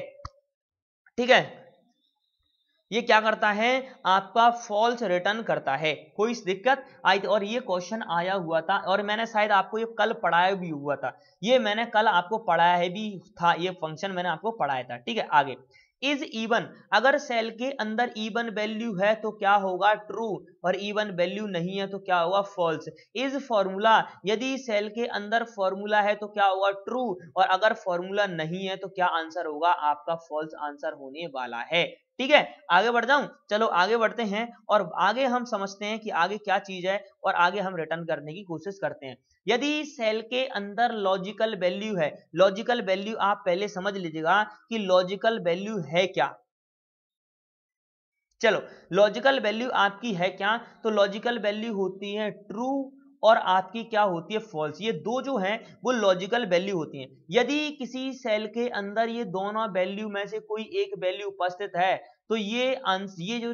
ठीक है ये क्या करता है आपका फॉल्स रिटर्न करता है कोई दिक्कत आई और ये क्वेश्चन आया हुआ था और मैंने शायद आपको ये कल पढ़ाया भी हुआ था ये मैंने कल आपको पढ़ाया है भी था ये फंक्शन मैंने आपको पढ़ाया था ठीक है आगे इज इवन अगर सेल के अंदर इवन वैल्यू है तो क्या होगा ट्रू और इवन वैल्यू नहीं है तो क्या होगा फॉल्स इज फॉर्मूला यदि सेल के अंदर फॉर्मूला है तो क्या होगा ट्रू और अगर फॉर्मूला नहीं है तो क्या आंसर होगा आपका फॉल्स आंसर होने वाला है ठीक है आगे बढ़ जाऊं चलो आगे बढ़ते हैं और आगे हम समझते हैं कि आगे क्या चीज है और आगे हम रिटर्न करने की कोशिश करते हैं यदि सेल के अंदर लॉजिकल वैल्यू है लॉजिकल वैल्यू आप पहले समझ लीजिएगा कि लॉजिकल वैल्यू है क्या चलो लॉजिकल वैल्यू आपकी है क्या तो लॉजिकल वैल्यू होती है ट्रू और आपकी क्या होती है फॉल्स ये दो जो हैं वो लॉजिकल वैल्यू होती हैं यदि किसी सेल के अंदर ये दोनों वैल्यू में से कोई एक वैल्यू उपस्थित है तो ये ये जो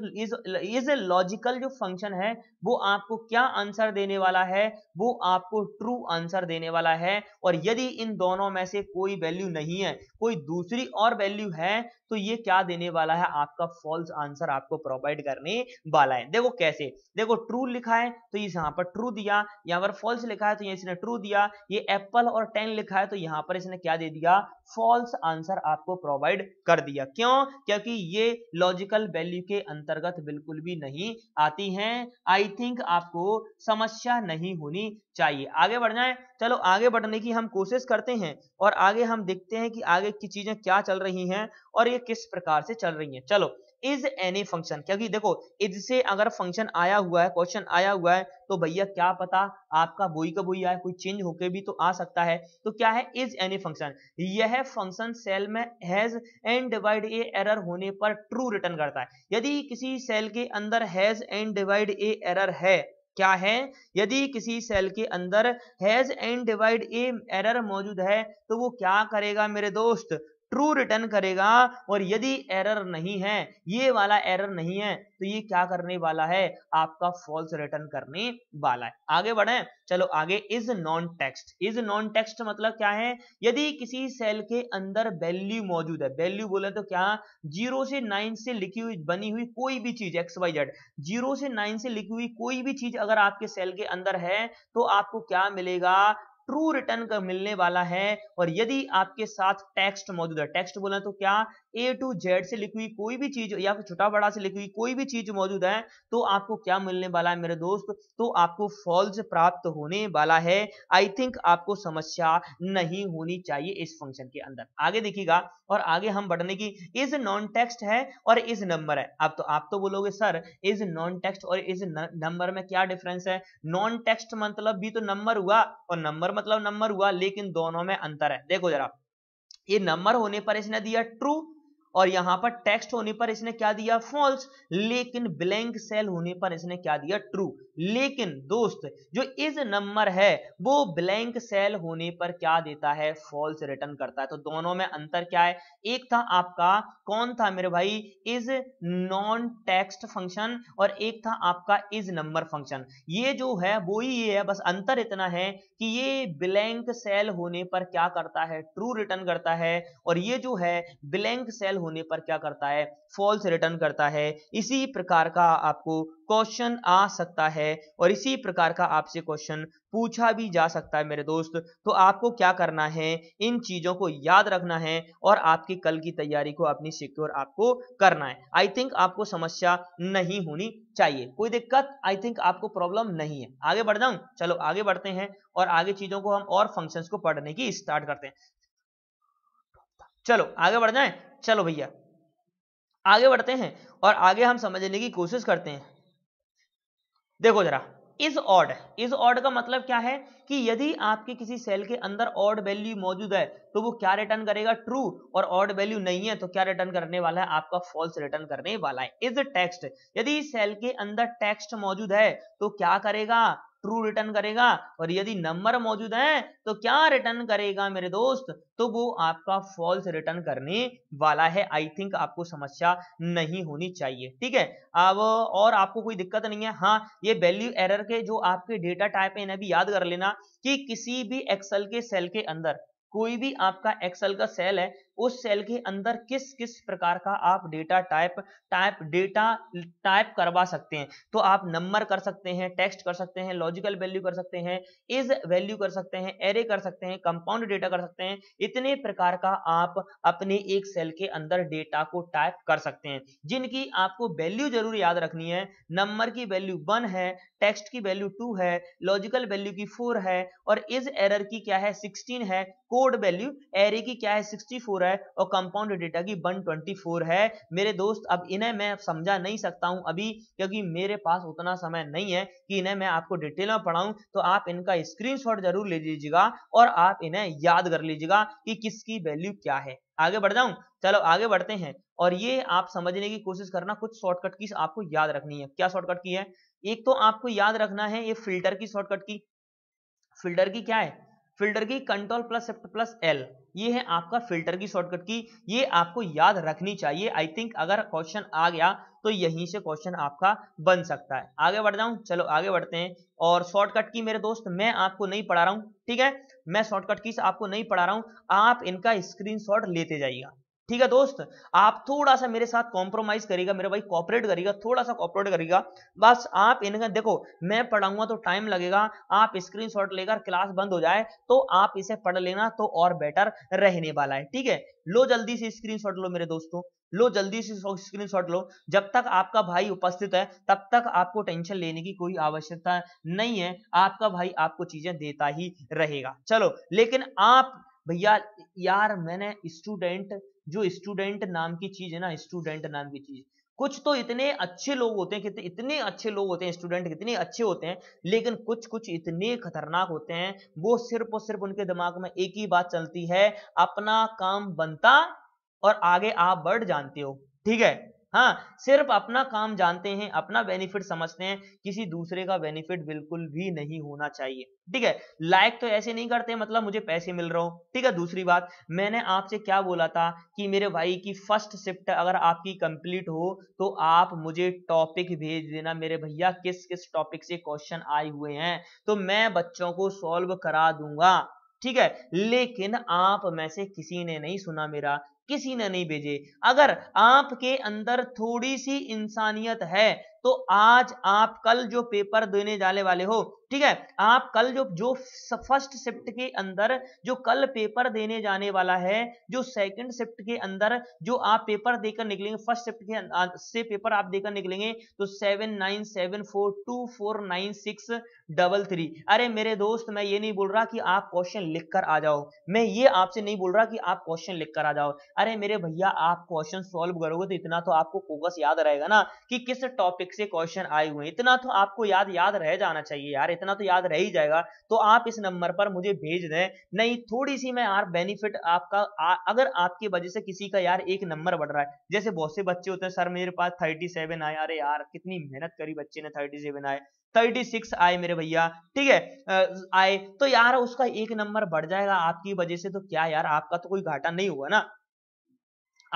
इज ए लॉजिकल जो फंक्शन है वो आपको क्या आंसर देने वाला है वो आपको ट्रू आंसर देने वाला है और यदि इन दोनों में से कोई वैल्यू नहीं है कोई दूसरी और वैल्यू है तो ये क्या देने वाला है आपका फॉल्स आंसर आपको प्रोवाइड करने वाला है देखो कैसे देखो ट्रू लिखा है तो इस यहाँ पर ट्रू दिया यहाँ पर फॉल्स लिखा है तो इसने ट्रू दिया ये एप्पल और टेन लिखा है तो यहाँ पर इसने क्या दे दिया फॉल्स आंसर आपको प्रोवाइड कर दिया क्यों क्योंकि ये लॉजिकल वैल्यू के अंतर्गत बिल्कुल भी नहीं आती हैं आई थिंक आपको समस्या नहीं होनी चाहिए आगे बढ़ जाए चलो आगे बढ़ने की हम कोशिश करते हैं और आगे हम देखते हैं कि आगे की चीजें क्या चल रही हैं और ये किस प्रकार से चल रही हैं चलो इज एनी फंक्शन क्योंकि देखो इज से अगर फंक्शन आया हुआ है क्वेश्चन आया हुआ है तो भैया क्या पता आपका बोई का बोई आए कोई चेंज होके भी तो आ सकता है तो क्या है इज एनी फंक्शन यह फंक्शन सेल में hash N divide A error होने पर ट्रू रिटर्न करता है यदि किसी सेल के अंदर hash N divide A error है क्या है यदि किसी सेल के अंदर hash N divide A error मौजूद है तो वो क्या करेगा मेरे दोस्त ट्रू रिटर्न करेगा और यदि एरर नहीं है ये वाला एरर नहीं है तो ये क्या करने वाला है आपका फॉल्स रिटर्न करने वाला है आगे बढ़े चलो आगे is non text is non text मतलब क्या है यदि किसी सेल के अंदर वैल्यू मौजूद है वैल्यू बोले तो क्या जीरो से नाइन से लिखी हुई बनी हुई कोई भी चीज एक्स वाई जेड जीरो से नाइन से लिखी हुई कोई भी चीज अगर आपके सेल के अंदर है तो आपको क्या मिलेगा ट्रू रिटर्न का मिलने वाला है और यदि आपके साथ टेक्स्ट मौजूद है टेक्स्ट बोला तो क्या ए टू जेड से लिखी हुई कोई भी चीज या फिर छोटा बड़ा से लिखी हुई कोई भी चीज मौजूद है तो आपको क्या मिलने वाला है मेरे दोस्त तो आपको फॉल्स प्राप्त होने वाला है आई थिंक आपको समस्या नहीं होनी चाहिए इस फंक्शन के अंदर आगे देखिएगा और आगे हम बढ़ने की इज नॉन टेक्स्ट है और इज नंबर है अब तो आप तो बोलोगे सर इज नॉन टेक्स्ट और इज नंबर में क्या डिफरेंस है नॉन टेक्स्ट मतलब भी तो नंबर हुआ और नंबर मतलब नंबर हुआ लेकिन दोनों में अंतर है देखो जरा ये नंबर होने पर इसने दिया ट्रू और यहां पर टेक्स्ट होने पर इसने क्या दिया फॉल्स लेकिन ब्लैंक सेल होने पर इसने क्या दिया ट्रू लेकिन दोस्त जो इज नंबर है वो ब्लैंक सेल होने पर क्या देता है फॉल्स रिटर्न करता है तो दोनों में अंतर क्या है एक था आपका कौन था मेरे भाई इज नॉन टेक्स्ट फंक्शन और एक था आपका इज नंबर फंक्शन ये जो है वो ही ये है बस अंतर इतना है कि ये ब्लैंक सेल होने पर क्या करता है ट्रू रिटर्न करता है और ये जो है ब्लैंक सेल होने पर क्या करता है फॉल्स रिटर्न करता है इसी प्रकार का आपको क्वेश्चन आ सकता है और इसी प्रकार का आपसे क्वेश्चन पूछा भी जा सकता है मेरे दोस्त तो आपको क्या करना है इन चीजों को याद रखना है और आपकी कल की तैयारी को अपनी सिक्योर आपको करना है आई थिंक आपको समस्या नहीं होनी चाहिए कोई दिक्कत आई थिंक आपको प्रॉब्लम नहीं है आगे बढ़ जाऊं चलो आगे बढ़ते हैं और आगे चीजों को हम और फंक्शंस को पढ़ने की स्टार्ट करते हैं चलो आगे बढ़ जाएं चलो भैया आगे बढ़ते हैं और आगे हम समझने की कोशिश करते हैं देखो जरा इज ऑड इज ऑड का मतलब क्या है कि यदि आपके किसी सेल के अंदर ऑड वैल्यू मौजूद है तो वो क्या रिटर्न करेगा ट्रू और ऑड वैल्यू नहीं है तो क्या रिटर्न करने वाला है आपका फॉल्स रिटर्न करने वाला है इज टेक्स्ट यदि सेल के अंदर टेक्स्ट मौजूद है तो क्या करेगा ट्रू रिटर्न करेगा और यदि नंबर मौजूद है तो क्या रिटर्न करेगा मेरे दोस्त तो वो आपका फॉल्स रिटर्न करने वाला है आई थिंक आपको समस्या नहीं होनी चाहिए ठीक है अब और आपको कोई दिक्कत नहीं है हाँ ये वैल्यू एरर के जो आपके डेटा टाइप है इन्हें भी याद कर लेना कि किसी भी एक्सल के सेल के अंदर कोई भी आपका एक्सेल का सेल है उस सेल के अंदर किस किस प्रकार का आप data type type data type करवा सकते हैं तो आप नंबर कर सकते हैं टेक्स्ट कर सकते हैं लॉजिकल वैल्यू कर सकते हैं इज वैल्यू कर सकते हैं एरे कर सकते हैं कंपाउंड डेटा कर सकते हैं इतने प्रकार का आप अपने एक सेल के अंदर डेटा को टाइप कर सकते हैं जिनकी आपको वैल्यू जरूर याद रखनी है नंबर की वैल्यू वन है टेक्स्ट की वैल्यू टू है लॉजिकल वैल्यू की फोर है और इज एरर की क्या है सिक्सटीन है कोड वैल्यू एरे की क्या है सिक्सटी फोर रहा है और कंपाउंड डेटा की 124 है मेरे दोस्त अब इन्हें मैं समझा नहीं सकता हूं अभी क्योंकि मेरे पास उतना समय नहीं है कि इन्हें मैं आपको डिटेल में पढ़ाऊं तो आप इनका स्क्रीनशॉट जरूर ले लीजिएगा और आप इन्हें याद कर लीजिएगा कि किसकी वैल्यू क्या है आगे बढ़ जाऊं चलो आगे बढ़ते हैं और ये आप समझने की कोशिश करना कुछ शॉर्टकट की आपको याद रखनी है क्या शॉर्टकट की है एक तो आपको याद रखना है ये फिल्टर की शॉर्टकट की फिल्टर की क्या है फिल्टर की control plus shift plus L ये है आपका फिल्टर की शॉर्टकट की ये आपको याद रखनी चाहिए आई थिंक अगर क्वेश्चन आ गया तो यहीं से क्वेश्चन आपका बन सकता है आगे बढ़ जाऊं चलो आगे बढ़ते हैं और शॉर्टकट की मेरे दोस्त मैं आपको नहीं पढ़ा रहा हूं ठीक है मैं शॉर्टकट की आपको नहीं पढ़ा रहा हूं आप इनका स्क्रीन लेते जाइएगा ठीक है दोस्त आप थोड़ा सा मेरे साथ कॉम्प्रोमाइज करेगा मेरा भाई कॉपरेट करेगा थोड़ा सा कॉपरेट करेगा बस आप इनका देखो मैं पढ़ाऊंगा तो टाइम लगेगा आप स्क्रीनशॉट लेकर क्लास बंद हो जाए तो आप इसे पढ़ लेना तो और बेटर रहने वाला है ठीक है लो जल्दी से स्क्रीनशॉट लो मेरे दोस्तों लो जल्दी से स्क्रीनशॉट लो जब तक आपका भाई उपस्थित है तब तक आपको टेंशन लेने की कोई आवश्यकता नहीं है आपका भाई आपको चीजें देता ही रहेगा चलो लेकिन आप भैया यार मैंने स्टूडेंट जो स्टूडेंट नाम की चीज है ना स्टूडेंट नाम की चीज कुछ तो इतने अच्छे लोग होते हैं इतने अच्छे लोग होते हैं स्टूडेंट कितने अच्छे होते हैं लेकिन कुछ कुछ इतने खतरनाक होते हैं वो सिर्फ और सिर्फ उनके दिमाग में एक ही बात चलती है अपना काम बनता और आगे आप बढ़ जानते हो ठीक है हाँ सिर्फ अपना काम जानते हैं अपना बेनिफिट समझते हैं किसी दूसरे का बेनिफिट बिल्कुल भी नहीं होना चाहिए ठीक है लाइक तो ऐसे नहीं करते मतलब मुझे पैसे मिल रहे हो ठीक है दूसरी बात मैंने आपसे क्या बोला था कि मेरे भाई की फर्स्ट शिफ्ट अगर आपकी कंप्लीट हो तो आप मुझे टॉपिक भेज देना मेरे भैया किस किस टॉपिक से क्वेश्चन आए हुए हैं तो मैं बच्चों को सॉल्व करा दूंगा ठीक है लेकिन आप में से किसी ने नहीं सुना मेरा किसी ने नहीं भेजे अगर आपके अंदर थोड़ी सी इंसानियत है तो आज आप कल जो पेपर देने जाने वाले हो ठीक है आप कल जो जो फर्स्ट शिफ्ट के अंदर जो कल पेपर देने जाने वाला है जो सेकंड शिफ्ट के अंदर जो आप पेपर देकर निकलेंगे फर्स्ट शिफ्ट के अं, से पेपर आप देकर निकलेंगे तो seven nine seven four two four nine six double three अरे मेरे दोस्त मैं ये नहीं बोल रहा कि आप क्वेश्चन लिख कर आ जाओ मैं ये आपसे नहीं बोल रहा कि आप क्वेश्चन लिख कर आ जाओ अरे मेरे भैया आप क्वेश्चन सॉल्व करोगे तो इतना तो आपको फोकस याद रहेगा ना कि किस टॉपिक से क्वेश्चन आए हुए इतना तो आपको याद याद रह जाना चाहिए यार इतना तो याद रह ही जाएगा तो आप इस नंबर पर मुझे भेज दें नहीं थोड़ी सी मैं यार बेनिफिट आपका आ, अगर आपकी वजह से किसी का यार एक नंबर बढ़ रहा है जैसे बहुत से बच्चे होते हैं सर मेरे पास थर्टी सेवन आए अरे यार कितनी मेहनत करी बच्चे ने थर्टी सेवन आए थर्टी सिक्स आए मेरे भैया ठीक है आए तो यार उसका एक नंबर बढ़ जाएगा आपकी वजह से तो क्या यार आपका तो कोई घाटा नहीं हुआ ना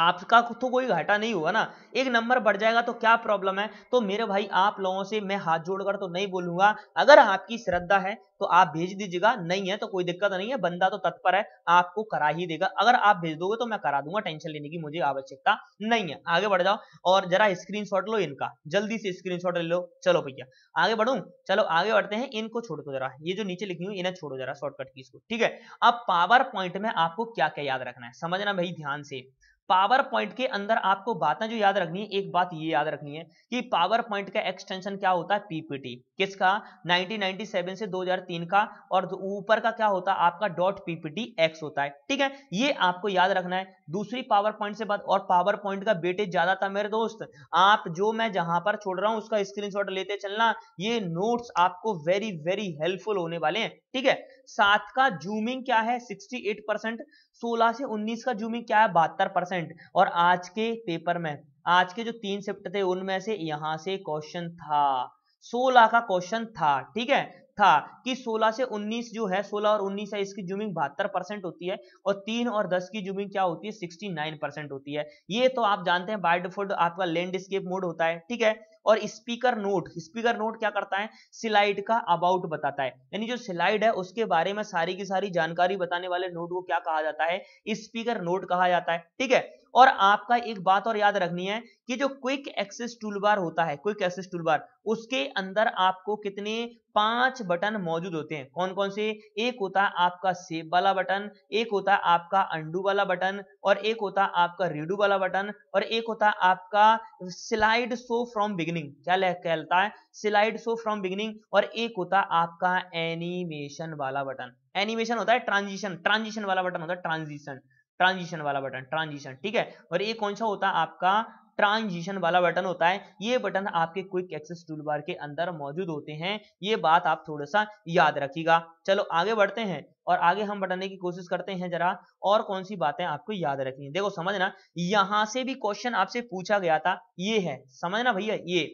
आपका तो कोई घाटा नहीं हुआ ना एक नंबर बढ़ जाएगा तो क्या प्रॉब्लम है तो मेरे भाई आप लोगों से मैं हाथ जोड़कर तो नहीं बोलूंगा अगर आपकी श्रद्धा है तो आप भेज दीजिएगा नहीं है तो कोई दिक्कत नहीं है बंदा तो तत्पर है आपको करा ही देगा अगर आप भेज दोगे तो मैं करा दूंगा टेंशन लेने की मुझे आवश्यकता नहीं है आगे बढ़ जाओ और जरा स्क्रीन लो इनका जल्दी से स्क्रीन ले लो चलो भैया आगे बढ़ू चलो आगे बढ़ते हैं इनको छोड़ दो जरा ये जो नीचे लिखी हुई इन्हें छोड़ो जरा शॉर्टकट की इसको ठीक है अब पावर पॉइंट में आपको क्या क्या याद रखना है समझना भाई ध्यान से पावर पॉइंट के अंदर आपको बातें जो याद रखनी है एक बात ये याद रखनी है कि पावर पॉइंट का एक्सटेंशन क्या होता है पीपीटी किसका 1997 से 2003 का और ऊपर का क्या होता है आपका डॉट पीपीटी एक्स होता है ठीक है ये आपको याद रखना है दूसरी पावर पॉइंट से बात और पावर पॉइंट का वेटेज ज्यादा था मेरे दोस्त आप जो मैं जहां पर छोड़ रहा हूं उसका स्क्रीन लेते चलना ये नोट्स आपको वेरी वेरी हेल्पफुल होने वाले हैं ठीक है सात का जूमिंग क्या है सिक्सटी 16 से 19 का जूमिंग क्या है बहत्तर परसेंट और आज के पेपर में आज के जो तीन शिफ्ट थे उनमें से यहां से क्वेश्चन था 16 का क्वेश्चन था ठीक है था कि 16 से 19 जो है 16 और 19 है इसकी जूमिंग बहत्तर परसेंट होती है और 3 और 10 की जूमिंग क्या होती है 69 परसेंट होती है ये तो आप जानते हैं बाइड डिफॉल्ट आपका लैंडस्केप मोड होता है ठीक है और स्पीकर नोट स्पीकर नोट क्या करता है स्लाइड का अबाउट बताता है यानी जो स्लाइड है उसके बारे में सारी की सारी जानकारी बताने वाले नोट को क्या कहा जाता है स्पीकर नोट कहा जाता है ठीक है और आपका एक बात और याद रखनी है कि जो क्विक एक्सेस टूल बार होता है क्विक एक्सेस टूल बार उसके अंदर आपको कितने पांच बटन मौजूद होते हैं कौन कौन से एक होता है आपका सेव वाला बटन एक होता है आपका अंडू वाला बटन और एक होता है आपका रीडू वाला बटन और एक होता है आपका स्लाइड शो फ्रॉम बिगिनिंग क्या कहता है स्लाइड शो फ्रॉम बिगिनिंग और एक होता है आपका एनिमेशन वाला बटन एनिमेशन होता है ट्रांजिशन ट्रांजिशन वाला बटन होता है ट्रांजिशन ट्रांजिशन वाला बटन ट्रांजिशन ठीक है और ये कौन सा होता है आपका ट्रांजिशन वाला बटन होता है ये बटन आपके क्विक एक्सेस टूल बार के अंदर मौजूद होते हैं ये बात आप थोड़ा सा याद रखिएगा चलो आगे बढ़ते हैं और आगे हम बढ़ने की कोशिश करते हैं जरा और कौन सी बातें आपको याद रखनी है देखो समझना यहां से भी क्वेश्चन आपसे पूछा गया था ये है समझना भैया ये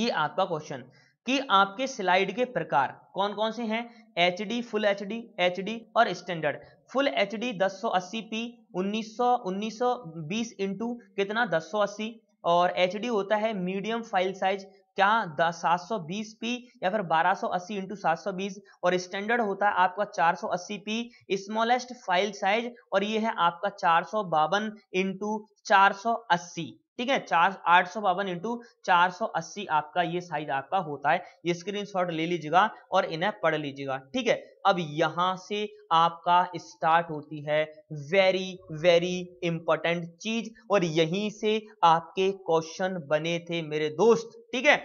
ये आपका क्वेश्चन कि आपके स्लाइड के प्रकार कौन कौन से हैं H D full H D H D और स्टैंडर्ड फुल एच डी दस सौ अस्सी पी उन्नीस सौ उन्नीस सौ बीस कितना दस सौ अस्सी और एच डी होता है मीडियम फाइल साइज क्या सात सौ बीस पी या फिर बारह सौ अस्सी इंटू सात सौ बीस और स्टैंडर्ड होता है आपका चार सौ अस्सी पी स्मॉलेस्ट फाइल साइज और ये है आपका चार सौ बावन इंटू चार सौ अस्सी ठीक है चार आठ सौ बावन इंटू चार सौ अस्सी आपका ये साइज आपका होता है ये शॉट ले लीजिएगा और इन्हें पढ़ लीजिएगा ठीक है अब यहां से आपका स्टार्ट होती है वेरी वेरी इंपॉर्टेंट चीज और यहीं से आपके क्वेश्चन बने थे मेरे दोस्त ठीक है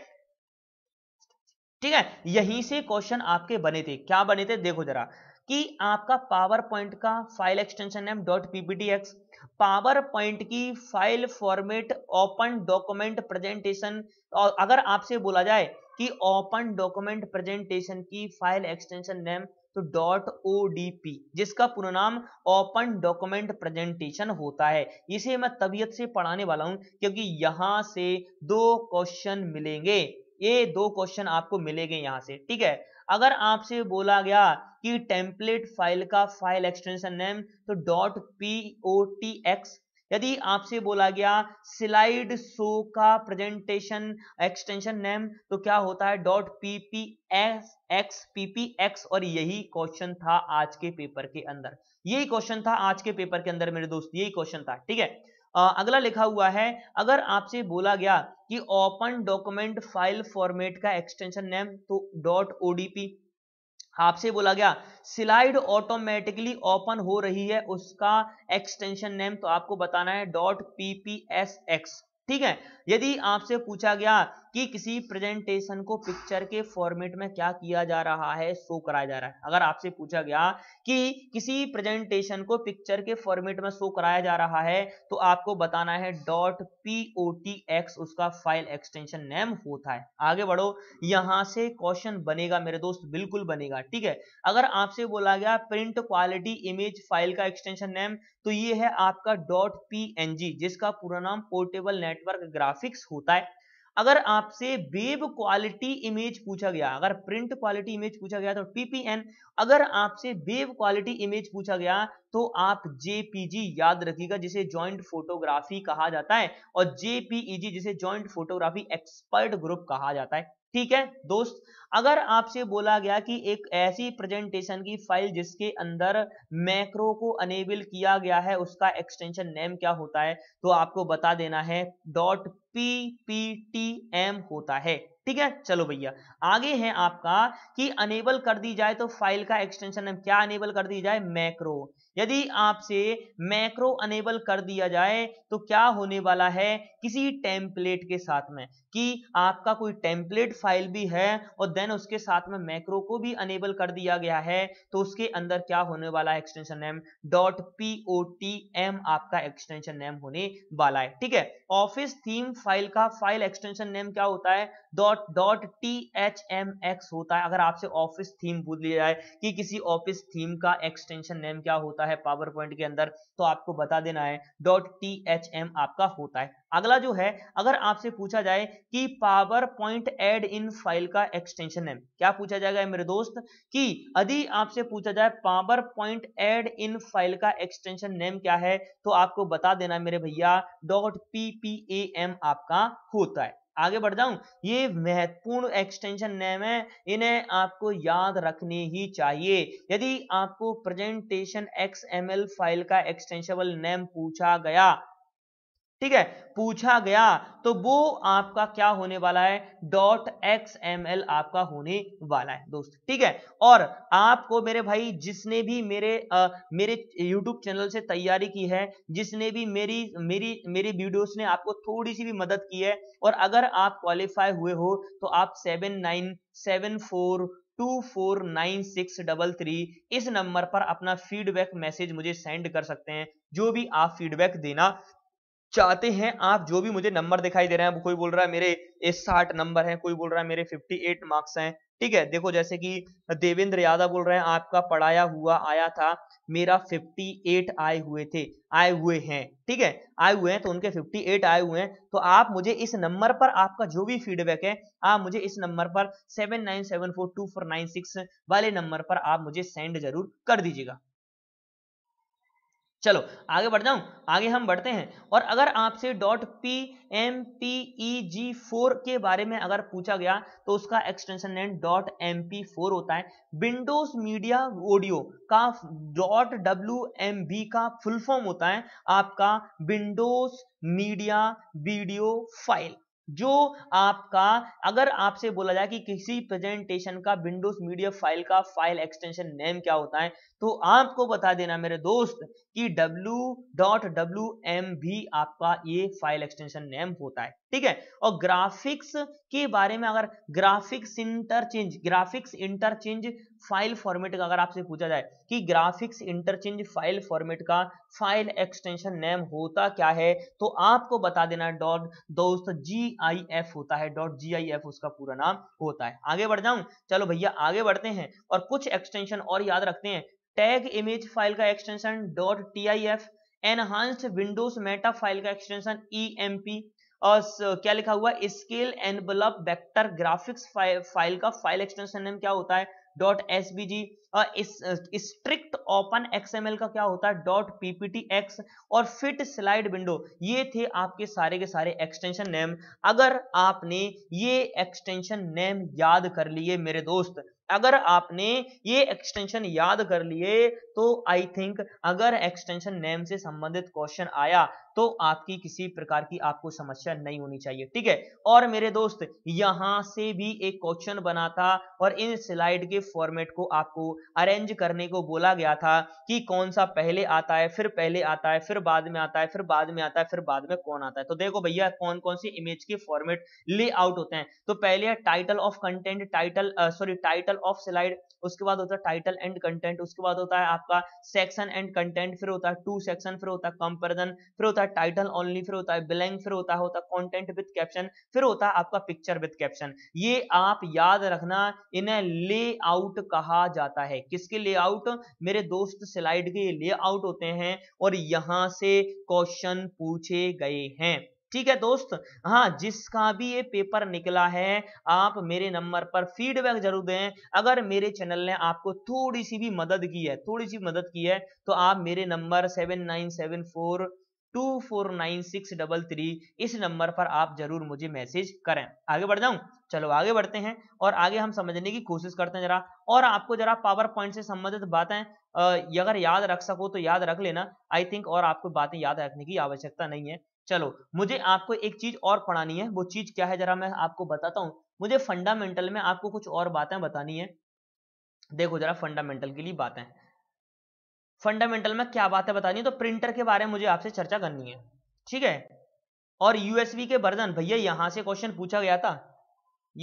ठीक है यहीं से क्वेश्चन आपके बने थे क्या बने थे देखो जरा कि आपका पावर पॉइंट का file extension name dot PPT X PowerPoint की file format open document presentation और अगर आपसे बोला जाए कि ओपन डॉक्यूमेंट प्रेजेंटेशन की फाइल एक्सटेंशन नेम तो डॉट ओ जिसका पूरा नाम ओपन डॉक्यूमेंट प्रेजेंटेशन होता है इसे मैं तबीयत से पढ़ाने वाला हूं क्योंकि यहां से दो क्वेश्चन मिलेंगे ये दो क्वेश्चन आपको मिलेंगे यहां से ठीक है अगर आपसे बोला गया कि टेम्पलेट फाइल का फाइल एक्सटेंशन नेम तो dot P O T X यदि आपसे बोला गया स्लाइड शो का प्रेजेंटेशन एक्सटेंशन नेम तो क्या होता है dot P S X P X और यही क्वेश्चन था आज के पेपर के अंदर यही क्वेश्चन था आज के पेपर के अंदर मेरे दोस्त यही क्वेश्चन था ठीक है अगला लिखा हुआ है अगर आपसे बोला गया कि ओपन डॉक्यूमेंट फाइल फॉर्मेट का एक्सटेंशन नेम तो डॉट ओडीपी आपसे बोला गया स्लाइड ऑटोमेटिकली ओपन हो रही है उसका एक्सटेंशन नेम तो आपको बताना है डॉट पीपीएसएक्स ठीक है यदि आपसे पूछा गया कि किसी प्रेजेंटेशन को पिक्चर के फॉर्मेट में क्या किया जा रहा है शो कराया जा रहा है अगर आपसे पूछा गया कि किसी प्रेजेंटेशन को पिक्चर के फॉर्मेट में शो कराया जा रहा है तो आपको बताना है dot P O T X उसका फाइल एक्सटेंशन नेम होता है आगे बढ़ो यहां से क्वेश्चन बनेगा मेरे दोस्त बिल्कुल बनेगा ठीक है अगर आपसे बोला गया प्रिंट क्वालिटी इमेज फाइल का एक्सटेंशन नेम तो ये है आपका डॉट पी जिसका पूरा नाम पोर्टेबल नेटवर्क ग्राफ ग्राफिक्स होता है अगर आपसे वेब क्वालिटी इमेज पूछा गया अगर प्रिंट क्वालिटी इमेज पूछा गया तो टीपीएन अगर आपसे वेब क्वालिटी इमेज पूछा गया तो आप जेपीजी याद रखिएगा जिसे जॉइंट फोटोग्राफी कहा जाता है और जेपीईजी e जिसे जॉइंट फोटोग्राफी एक्सपर्ट ग्रुप कहा जाता है ठीक है दोस्त अगर आपसे बोला गया कि एक ऐसी प्रेजेंटेशन की फाइल जिसके अंदर मैक्रो को अनेबल किया गया है उसका एक्सटेंशन नेम क्या होता है तो आपको बता देना है dot P P T M होता है ठीक है चलो भैया आगे है आपका कि अनेबल कर दी जाए तो फाइल का एक्सटेंशन नेम क्या अनेबल कर दी जाए मैक्रो यदि आपसे मैक्रो अनेबल कर दिया जाए तो क्या होने वाला है किसी टेम्पलेट के साथ में कि आपका कोई टेम्पलेट फाइल भी है और देन उसके साथ में मैक्रो को भी अनेबल कर दिया गया है तो उसके अंदर क्या होने वाला है extension name dot P O T M आपका एक्सटेंशन नेम होने वाला है ठीक है ऑफिस थीम फाइल का फाइल एक्सटेंशन नेम क्या होता है dot dot T H M X होता है अगर आपसे ऑफिस थीम पूछ लिया जाए कि किसी ऑफिस थीम का एक्सटेंशन नेम क्या होता है होता है पावर पॉइंट के अंदर तो आपको बता देना है डॉट टी एच एम आपका होता है अगला जो है अगर आपसे पूछा जाए कि power point add in file का एक्सटेंशन है क्या पूछा जाएगा मेरे दोस्त कि यदि आपसे पूछा जाए power point add in file का एक्सटेंशन नेम क्या है तो आपको बता देना मेरे भैया dot P P A M आपका होता है आगे बढ़ जाऊं ये महत्वपूर्ण एक्सटेंशन नेम है इन्हें आपको याद रखने ही चाहिए यदि आपको प्रेजेंटेशन एक्स फाइल का एक्सटेंशबल नेम पूछा गया ठीक है पूछा गया तो वो आपका क्या होने वाला है डॉट एक्स एम एल आपका होने वाला है दोस्त ठीक है और आपको मेरे भाई जिसने भी मेरे आ, मेरे यूट्यूब चैनल से तैयारी की है जिसने भी मेरी मेरी मेरी वीडियोस ने आपको थोड़ी सी भी मदद की है और अगर आप क्वालिफाई हुए हो तो आप seven nine seven four two four nine six double three इस नंबर पर अपना फीडबैक मैसेज मुझे सेंड कर सकते हैं जो भी आप फीडबैक देना चाहते हैं आप जो भी मुझे नंबर दिखाई दे रहे हैं कोई बोल रहा है मेरे साठ नंबर है कोई बोल रहा है मेरे फिफ्टी एट मार्क्स हैं ठीक है देखो जैसे कि देवेंद्र यादव बोल रहे हैं आपका पढ़ाया हुआ आया था मेरा 58 आए हुए थे आए हुए हैं ठीक है आए हुए हैं तो उनके 58 आए हुए हैं तो आप मुझे इस नंबर पर आपका जो भी फीडबैक है आप मुझे इस नंबर पर सेवन वाले नंबर पर आप मुझे सेंड जरूर कर दीजिएगा चलो आगे बढ़ जाऊं आगे हम बढ़ते हैं और अगर आपसे dot P M P E G four के बारे में अगर पूछा गया तो उसका extension name dot M P four होता है विंडोज मीडिया ऑडियो का डॉट डब्ल्यू एम बी का फुल फॉर्म होता है आपका विंडोज मीडिया वीडियो फाइल जो आपका अगर आपसे बोला जाए कि किसी प्रेजेंटेशन का विंडोज मीडिया फाइल का फाइल एक्सटेंशन नेम क्या होता है तो आपको बता देना मेरे दोस्त कि डब्ल्यू डब्ल्यू डॉट एम भी आपका ये फाइल एक्सटेंशन नेम होता है ठीक है और ग्राफिक्स के बारे में अगर graphics interchange graphics interchange file format का अगर आपसे पूछा जाए कि ग्राफिक्स इंटरचेंज फाइल फॉर्मेट का फाइल एक्सटेंशन नेम होता क्या है तो आपको बता देना डॉट दोस्त जी आई एफ होता है डॉट जी आई एफ उसका पूरा नाम होता है आगे बढ़ जाऊं चलो भैया आगे बढ़ते हैं और कुछ एक्सटेंशन और याद रखते हैं टैग इमेज फाइल का extension dot T I F enhanced windows meta file का एक्सटेंशन ई एम पी और क्या लिखा हुआ scalable vector graphics file का फाइल एक्सटेंशन नेम क्या होता है dot S B G strict open XML का क्या होता है डॉट पीपीटी एक्स और फिट स्लाइड विंडो ये थे आपके सारे के सारे एक्सटेंशन नेम अगर आपने ये एक्सटेंशन नेम याद कर लिए मेरे दोस्त अगर आपने ये एक्सटेंशन याद कर लिए तो आई थिंक अगर एक्सटेंशन नेम से संबंधित क्वेश्चन आया तो आपकी किसी प्रकार की आपको समस्या नहीं होनी चाहिए ठीक है और मेरे दोस्त यहां से भी एक क्वेश्चन बना था और इन स्लाइड के फॉर्मेट को आपको अरेंज करने को बोला गया था कि कौन सा पहले आता है फिर पहले आता है फिर बाद में आता है फिर बाद में आता है फिर बाद में कौन आता है तो देखो भैया कौन कौन सी इमेज के फॉर्मेट लेआउट होते हैं तो पहले title of content title sorry title of slide उसके बाद होता है टाइटल एंड कंटेंट उसके बाद होता है आपका सेक्शन एंड कंटेंट फिर होता है टू सेक्शन फिर होता है कंपेरिजन फिर होता है टाइटल ओनली फिर होता है ब्लैंक फिर होता होता है कॉन्टेंट विद कैप्शन फिर होता है आपका पिक्चर विद कैप्शन ये आप याद रखना इन्हें लेआउट कहा जाता है किसके लेआउट मेरे दोस्त स्लाइड के लेआउट होते हैं और यहां से क्वेश्चन पूछे गए हैं ठीक है दोस्त हाँ जिसका भी ये पेपर निकला है आप मेरे नंबर पर फीडबैक जरूर दें अगर मेरे चैनल ने आपको थोड़ी सी भी मदद की है थोड़ी सी मदद की है तो आप मेरे number seven nine seven four two four nine six double three इस नंबर पर आप जरूर मुझे मैसेज करें आगे बढ़ जाऊं चलो आगे बढ़ते हैं और आगे हम समझने की कोशिश करते हैं जरा और आपको जरा पावर पॉइंट से संबंधित बातें अगर याद रख सको तो याद रख लेना आई थिंक और आपको बातें याद रखने की आवश्यकता नहीं है चलो मुझे आपको एक चीज और पढ़ानी है वो चीज क्या है जरा मैं आपको बताता हूँ मुझे फंडामेंटल में आपको कुछ और बातें बतानी है देखो जरा फंडामेंटल के लिए बातें फंडामेंटल में क्या बातें बतानी है तो प्रिंटर के बारे में मुझे आपसे चर्चा करनी है ठीक है और यूएसबी के वर्जन भैया यहां से क्वेश्चन पूछा गया था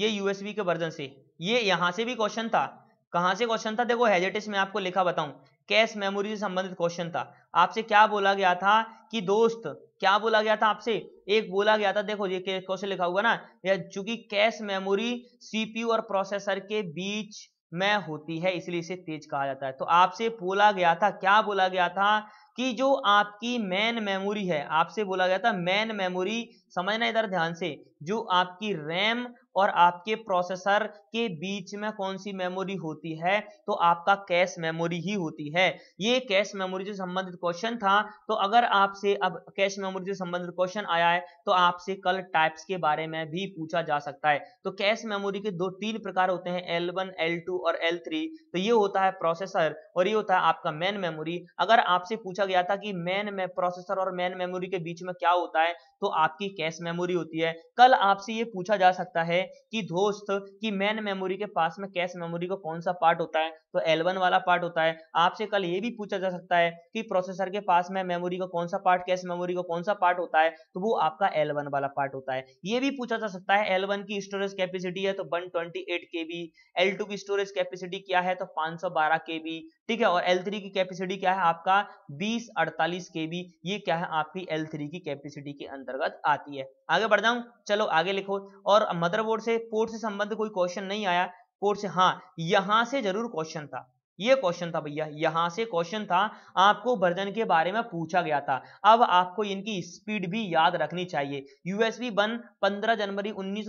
ये यूएसबी के वर्जन से ये यहां से भी क्वेश्चन था कहां से क्वेश्चन था देखो हेजेटिस में आपको लिखा बताऊं कैश मेमोरी से संबंधित क्वेश्चन था आपसे क्या बोला गया था कि दोस्त क्या बोला गया था आपसे एक बोला गया था देखो ये क्वेश्चन लिखा हुआ ना यह चूंकि कैश मेमोरी सीपीयू और प्रोसेसर के बीच में होती है इसलिए इसे तेज कहा जाता है तो आपसे बोला गया था क्या बोला गया था कि जो आपकी मैन मेमोरी है आपसे बोला गया था मैन मेमोरी समझना इधर ध्यान से जो आपकी रैम और आपके प्रोसेसर के बीच में कौन सी मेमोरी होती है तो आपका कैश मेमोरी ही होती है ये कैश मेमोरी से संबंधित क्वेश्चन था तो अगर आपसे अब कैश मेमोरी से संबंधित क्वेश्चन आया है तो आपसे कल टाइप्स के बारे में भी पूछा जा सकता है तो कैश मेमोरी के दो तीन प्रकार होते हैं एल वन एल टू और एल थ्री तो ये होता है प्रोसेसर और ये होता है आपका मेन मेमोरी अगर आपसे पूछा गया था कि मेन में प्रोसेसर और मेन मेमोरी के बीच में क्या होता है तो आपकी कैश मेमोरी होती है कल आपसे ये पूछा जा सकता है है कि दोस्त कि मैन मेमोरी के पास में कैश मेमोरी का कौन सा पार्ट होता है तो L1 वाला पार्ट होता है आपसे कल ये भी पूछा जा सकता है कि प्रोसेसर के पास में मेमोरी का कौन सा पार्ट कैश मेमोरी का कौन सा पार्ट होता है तो वो आपका L1 वाला पार्ट होता है ये भी पूछा जा सकता है L1 की स्टोरेज कैपेसिटी है तो one twenty eight K B L की स्टोरेज कैपेसिटी क्या है तो पांच सौ बारह के बी ठीक है और एल थ्री की कैपेसिटी क्या है आपका बीस अड़तालीस के बी ये क्या है आपकी एल थ्री की कैपेसिटी के अंतर्गत आती है आगे बढ़ जाऊं चलो आगे लिखो और मदरबोर्ड बोर्ड से पोर्ट से संबंध कोई क्वेश्चन नहीं आया पोर्ट से हाँ यहां से जरूर क्वेश्चन था ये क्वेश्चन था भैया यहां से क्वेश्चन था आपको वर्जन के बारे में पूछा गया था अब आपको इनकी स्पीड भी याद रखनी चाहिए यूएसबी वन पंद्रह जनवरी उन्नीस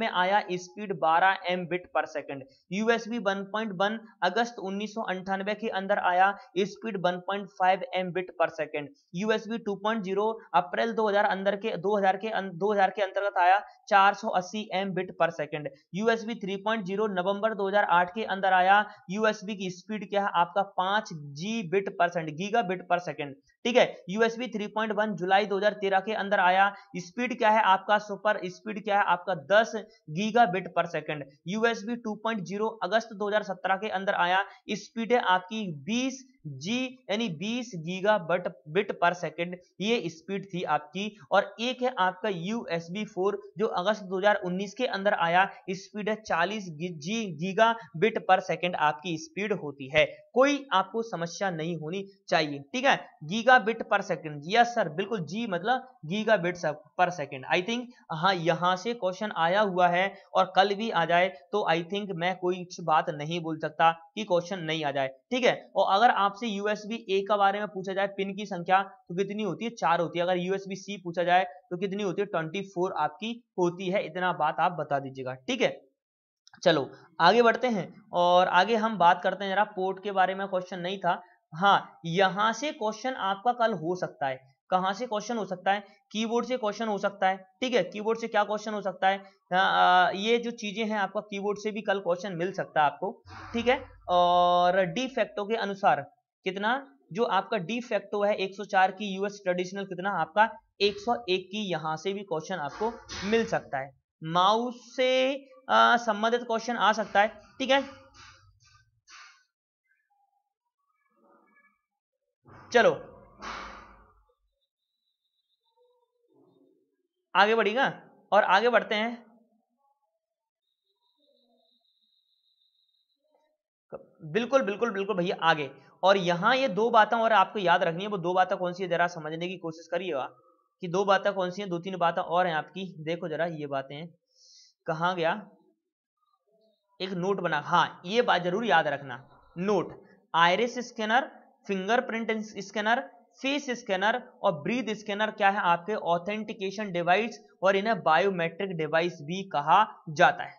में आया स्पीड बारह M bit per second USB one अगस्त उन्नीस के अंदर आया speed 1.5 M bit per second USB 2.0 अप्रैल 2000 अंदर के 2000 के 2000 अं, के अंतर्गत आया 480 M bit per second USB 3.0 नवंबर 2008 के अंदर आया यूएसबी की स्पीड क्या है आपका पांच G bit per second giga bit per second ठीक है यूएसबी 3.1 जुलाई 2013 के अंदर आया स्पीड क्या है आपका सुपर स्पीड क्या है आपका 10 giga bit per second USB 2.0 अगस्त 2017 के अंदर आया स्पीड है आपकी 20 जी यानी 20 giga but bit per second ये स्पीड थी आपकी और एक है आपका यूएसबी 4 जो अगस्त 2019 के अंदर आया स्पीड है चालीस G giga bit per second आपकी स्पीड होती है कोई आपको समस्या नहीं होनी चाहिए ठीक है giga bit per second yes sir बिल्कुल जी मतलब bit per second I think हाँ यहाँ से क्वेश्चन आया हुआ है और कल भी आ जाए तो आई थिंक मैं कोई बात नहीं बोल सकता कि क्वेश्चन नहीं आ जाए ठीक है और अगर आपसे यूएसबी ए का बारे में पूछा जाए पिन की संख्या तो कितनी होती है चार होती है अगर यूएसबी सी पूछा जाए तो कितनी होती है ट्वेंटी आपकी होती है इतना बात आप बता दीजिएगा ठीक है चलो आगे बढ़ते हैं और आगे हम बात करते हैं जरा पोर्ट के बारे में क्वेश्चन नहीं था हाँ यहाँ से क्वेश्चन आपका कल हो सकता है कहाँ से क्वेश्चन हो सकता है कीबोर्ड से क्वेश्चन हो सकता है ठीक है कीबोर्ड से क्या क्वेश्चन हो सकता है हाँ, आ, ये जो चीजें हैं आपका कीबोर्ड से भी कल क्वेश्चन मिल सकता है आपको ठीक है और डी फैक्टो के अनुसार कितना जो आपका डी फैक्टो है 104 की यूएस ट्रेडिशनल कितना आपका 101 की यहाँ से भी क्वेश्चन आपको मिल सकता है माउस से संबंधित क्वेश्चन आ सकता है ठीक है चलो आगे बढ़ेगा और आगे बढ़ते हैं बिल्कुल बिल्कुल बिल्कुल भैया आगे और यहां ये दो बातें और आपको याद रखनी है वो दो बातें कौन सी है जरा समझने की कोशिश करिएगा कि दो बातें कौन सी हैं दो तीन बातें और हैं आपकी देखो जरा ये बातें कहा गया एक नोट बना हाँ ये बात जरूर याद रखना note iris scanner fingerprint scanner face scanner और ब्रीथ स्कैनर क्या है आपके ऑथेंटिकेशन डिवाइस और इन्हें बायोमेट्रिक डिवाइस भी कहा जाता है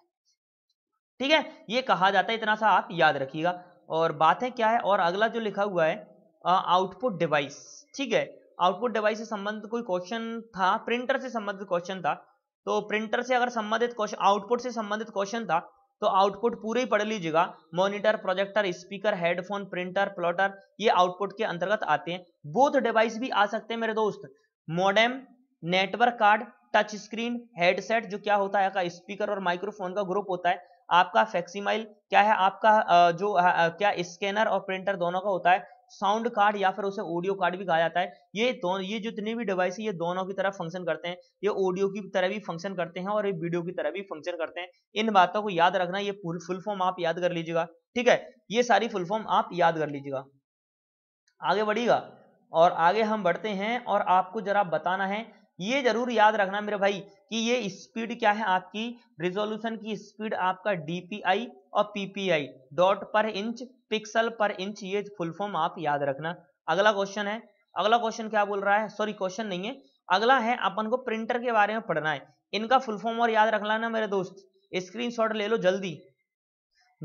ठीक है ये कहा जाता है इतना सा आप याद रखिएगा और बातें क्या है और अगला जो लिखा हुआ है आउटपुट डिवाइस ठीक है आउटपुट डिवाइस से संबंधित कोई क्वेश्चन था प्रिंटर से संबंधित क्वेश्चन था तो प्रिंटर से अगर संबंधित क्वेश्चन आउटपुट से संबंधित क्वेश्चन था तो आउटपुट पूरे ही पढ़ लीजिएगा monitor projector speaker headphone printer plotter ये आउटपुट के अंतर्गत आते हैं बोथ डिवाइस भी आ सकते हैं मेरे दोस्त modem network card touch screen headset जो क्या होता है का स्पीकर और माइक्रोफोन का ग्रुप होता है आपका फैक्सीमाइल क्या है आपका जो क्या स्कैनर और प्रिंटर दोनों का होता है साउंड कार्ड या फिर उसे ऑडियो कार्ड भी कहा जाता है ये दोनों ये जितने भी डिवाइस है ये दोनों की तरह फंक्शन करते हैं ये ऑडियो की तरह भी फंक्शन करते हैं और ये वीडियो की तरह भी फंक्शन करते हैं इन बातों को याद रखना ये फुल फॉर्म आप याद कर लीजिएगा ठीक है ये सारी फुल फॉर्म आप याद कर लीजिएगा आगे बढ़िएगा और आगे हम बढ़ते हैं और आपको जरा बताना है ये जरूर याद रखना मेरे भाई कि ये स्पीड क्या है आपकी रिजोल्यूशन की स्पीड आपका डीपीआई और PPI dot per inch pixel per inch ये फुल फॉर्म आप याद रखना अगला क्वेश्चन है अगला क्वेश्चन क्या बोल रहा है सॉरी क्वेश्चन नहीं है अगला है अपन को प्रिंटर के बारे में पढ़ना है इनका फुल फॉर्म और याद रखना ना मेरे दोस्त स्क्रीनशॉट ले लो जल्दी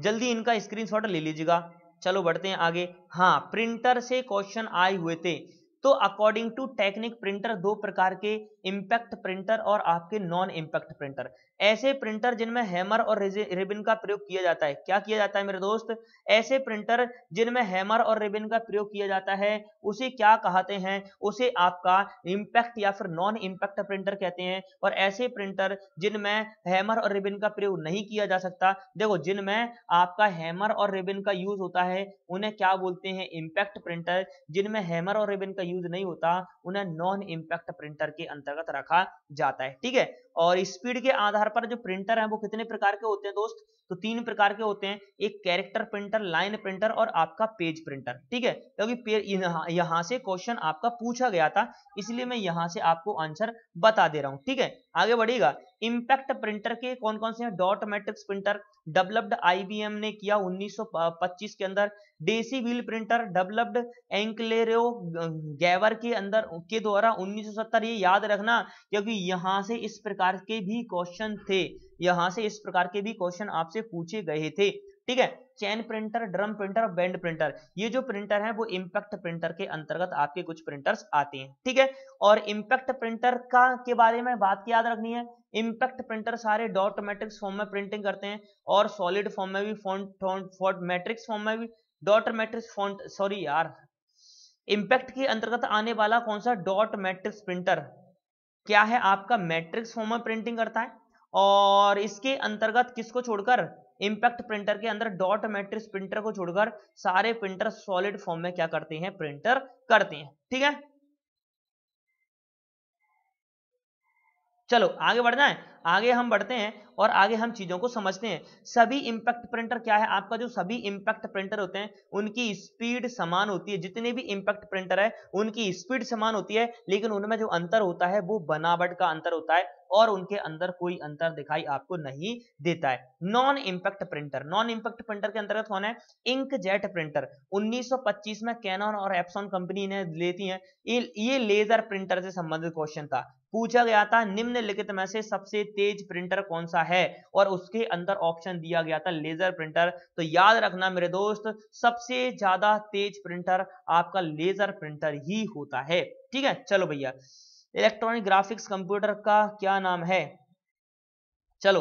जल्दी इनका स्क्रीनशॉट ले लीजिएगा चलो बढ़ते हैं आगे हाँ प्रिंटर से क्वेश्चन आए हुए थे तो अकॉर्डिंग टू टेक्निक प्रिंटर दो प्रकार के इम्पैक्ट प्रिंटर और आपके नॉन इम्पैक्ट प्रिंटर ऐसे प्रिंटर जिनमें हैमर और रिबिन का प्रयोग किया जाता है क्या किया जाता है मेरे दोस्त ऐसे प्रिंटर जिनमें हैमर और रिबिन का प्रयोग किया जाता है उसे क्या कहते हैं उसे आपका इंपैक्ट या फिर नॉन इंपैक्ट प्रिंटर कहते हैं और ऐसे प्रिंटर जिनमें हैमर और रिबिन का प्रयोग नहीं किया जा सकता देखो जिनमें आपका हैमर और रिबिन का यूज होता है उन्हें क्या बोलते हैं इम्पैक्ट प्रिंटर जिनमें हैमर और रिबिन का यूज नहीं होता उन्हें नॉन इम्पैक्ट प्रिंटर के अंतर्गत रखा जाता है ठीक है और स्पीड के आधार पर जो प्रिंटर है वो कितने प्रकार के होते हैं दोस्त तो तीन प्रकार के होते हैं एक कैरेक्टर प्रिंटर लाइन प्रिंटर और आपका पेज प्रिंटर ठीक है क्योंकि यहाँ से क्वेश्चन आपका पूछा गया था इसलिए मैं यहाँ से आपको आंसर बता दे रहा हूँ ठीक है आगे बढ़ेगा इम्पैक्ट प्रिंटर के कौन कौन से हैं dot matrix printer developed IBM ने किया 1925 के अंदर डेसी व्हील प्रिंटर डेवलप्ड एंकलेरो गैवर के अंदर के द्वारा 1970 ये याद रखना क्योंकि यहां से इस प्रकार के भी क्वेश्चन थे यहां से इस प्रकार के भी क्वेश्चन आपसे पूछे गए थे ठीक है chain printer drum printer band printer ये जो प्रिंटर है वो इम्पैक्ट प्रिंटर के अंतर्गत आपके कुछ प्रिंटर्स आते हैं ठीक है और इम्पैक्ट प्रिंटर का के बारे में बात याद रखनी है इम्पैक्ट प्रिंटर सारे डॉट मैट्रिक्स फॉर्म में प्रिंटिंग करते हैं और सॉलिड फॉर्म में भी फॉन्ट मैट्रिक्स फॉर्म में भी डॉट मैट्रिक्स फॉन्ट सॉरी यार इम्पैक्ट के अंतर्गत आने वाला कौन सा डॉट मैट्रिक्स प्रिंटर क्या है आपका मैट्रिक्स फॉर्म में प्रिंटिंग करता है और इसके अंतर्गत किसको छोड़कर इम्पैक्ट प्रिंटर के अंदर डॉट मैट्रिक्स प्रिंटर को छोड़कर सारे प्रिंटर सॉलिड फॉर्म में क्या करते हैं प्रिंटर करते हैं ठीक है चलो आगे बढ़ना है आगे हम बढ़ते हैं और आगे हम चीजों को समझते हैं सभी इंपैक्ट प्रिंटर क्या है आपका जो सभी इंपैक्ट प्रिंटर होते हैं उनकी स्पीड समान होती है जितने भी इंपैक्ट प्रिंटर है उनकी स्पीड समान होती है लेकिन उनमें जो अंतर होता है वो बनावट का अंतर होता है और उनके अंदर कोई अंतर दिखाई आपको नहीं देता है non impact printer non impact printer के अंतर्गत कौन है इंक जेट प्रिंटर 1925 में कैनन और एप्सॉन कंपनी ने लेती है ये लेजर प्रिंटर से संबंधित क्वेश्चन था पूछा गया था निम्नलिखित में से सबसे तेज प्रिंटर कौन सा है और उसके अंदर ऑप्शन दिया गया था लेजर प्रिंटर तो याद रखना मेरे दोस्त सबसे ज्यादा तेज प्रिंटर आपका लेजर प्रिंटर ही होता है ठीक है चलो भैया इलेक्ट्रॉनिक ग्राफिक्स कंप्यूटर का क्या नाम है चलो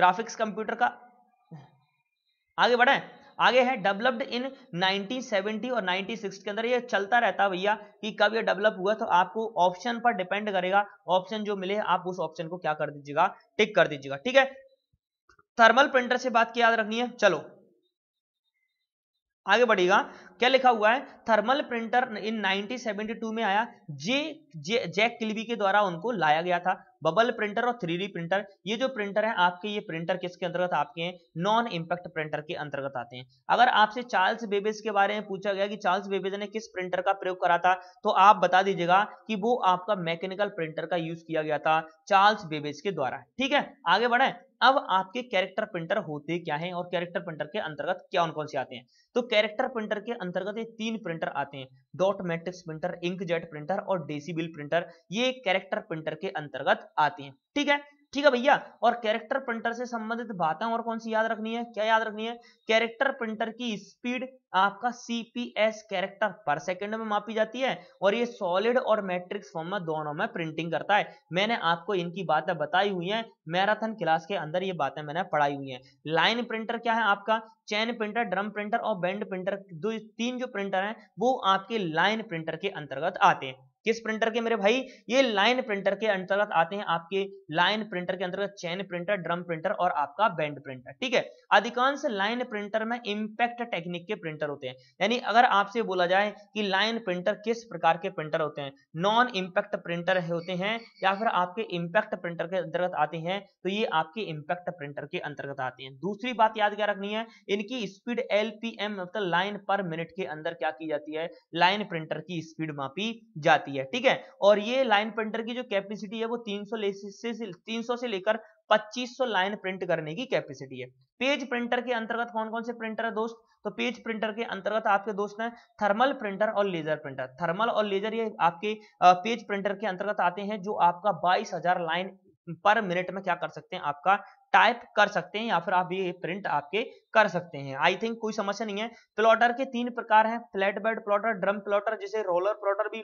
ग्राफिक्स कंप्यूटर का आगे बढ़े आगे है डेवलप्ड इन 1970 और 96 के अंदर ये चलता रहता है भैया कि कब ये डेवलप हुआ तो आपको ऑप्शन पर डिपेंड करेगा ऑप्शन जो मिले आप उस ऑप्शन को क्या कर दीजिएगा टिक कर दीजिएगा ठीक है थर्मल प्रिंटर से बात की याद रखनी है चलो आगे बढ़ेगा क्या लिखा हुआ है थर्मल प्रिंटर इन 1972 में आया जे, जे जैक किल्बी के द्वारा उनको लाया गया था बबल प्रिंटर और थ्री प्रिंटर ये जो प्रिंटर हैं आपके ये प्रिंटर किसके अंतर्गत आपके हैं नॉन इंपैक्ट प्रिंटर के अंतर्गत आते हैं अगर आपसे चार्ल्स बेबेज के बारे में पूछा गया कि चार्ल्स बेबेज ने किस प्रिंटर का प्रयोग करा था तो आप बता दीजिएगा कि वो आपका मैकेनिकल प्रिंटर का यूज किया गया था चार्ल्स बेबेज के द्वारा ठीक है आगे बढ़े अब आपके कैरेक्टर प्रिंटर होते क्या हैं और कैरेक्टर प्रिंटर के अंतर्गत क्या कौन से आते हैं तो कैरेक्टर प्रिंटर के अंतर्गत ये तीन प्रिंटर आते हैं dot matrix printer ink jet printer और डेसीबिल प्रिंटर ये कैरेक्टर प्रिंटर के अंतर्गत आते हैं ठीक है ठीक है भैया और कैरेक्टर प्रिंटर से संबंधित बातें और कौन सी याद रखनी है क्या याद रखनी है कैरेक्टर प्रिंटर की स्पीड आपका सीपीएस कैरेक्टर पर सेकंड में मापी जाती है और ये सॉलिड और मैट्रिक्स फॉर्म में दोनों में प्रिंटिंग करता है मैंने आपको इनकी बातें बताई हुई हैं मैराथन क्लास के अंदर ये बातें मैंने पढ़ाई हुई हैं लाइन प्रिंटर क्या है आपका चैन प्रिंटर ड्रम प्रिंटर और बैंड प्रिंटर दो तीन जो प्रिंटर हैं वो आपके लाइन प्रिंटर के अंतर्गत आते हैं किस प्रिंटर के मेरे भाई ये लाइन प्रिंटर के अंतर्गत आते हैं आपके लाइन प्रिंटर के अंतर्गत चैन प्रिंटर ड्रम प्रिंटर और आपका बैंड प्रिंटर ठीक है अधिकांश लाइन प्रिंटर में इंपैक्ट टेक्निक के प्रिंटर होते हैं यानी अगर आपसे बोला जाए कि लाइन प्रिंटर किस प्रकार के प्रिंटर होते हैं नॉन इंपैक्ट प्रिंटर होते हैं या फिर आपके इंपैक्ट प्रिंटर के अंतर्गत आते हैं तो ये आपके इंपैक्ट प्रिंटर के अंतर्गत आते हैं दूसरी बात याद क्या रखनी है इनकी स्पीड एल मतलब लाइन पर मिनट के अंदर क्या की जाती है लाइन प्रिंटर की स्पीड मापी जाती जाती है ठीक है और ये लाइन प्रिंटर की जो कैपेसिटी है वो 300 से 300 से लेकर 2500 लाइन प्रिंट करने की कैपेसिटी है पेज प्रिंटर के अंतर्गत कौन कौन से प्रिंटर है दोस्त तो पेज प्रिंटर के अंतर्गत आपके दोस्त हैं थर्मल प्रिंटर और लेजर प्रिंटर थर्मल और लेजर ये आपके पेज प्रिंटर के अंतर्गत आते हैं जो आपका बाईस लाइन पर मिनट में क्या कर सकते हैं आपका टाइप कर सकते हैं या फिर आप ये प्रिंट आपके कर सकते हैं आई थिंक कोई समस्या नहीं है प्लॉटर के तीन प्रकार हैं flat bed plotter drum plotter जिसे रोलर प्लॉटर भी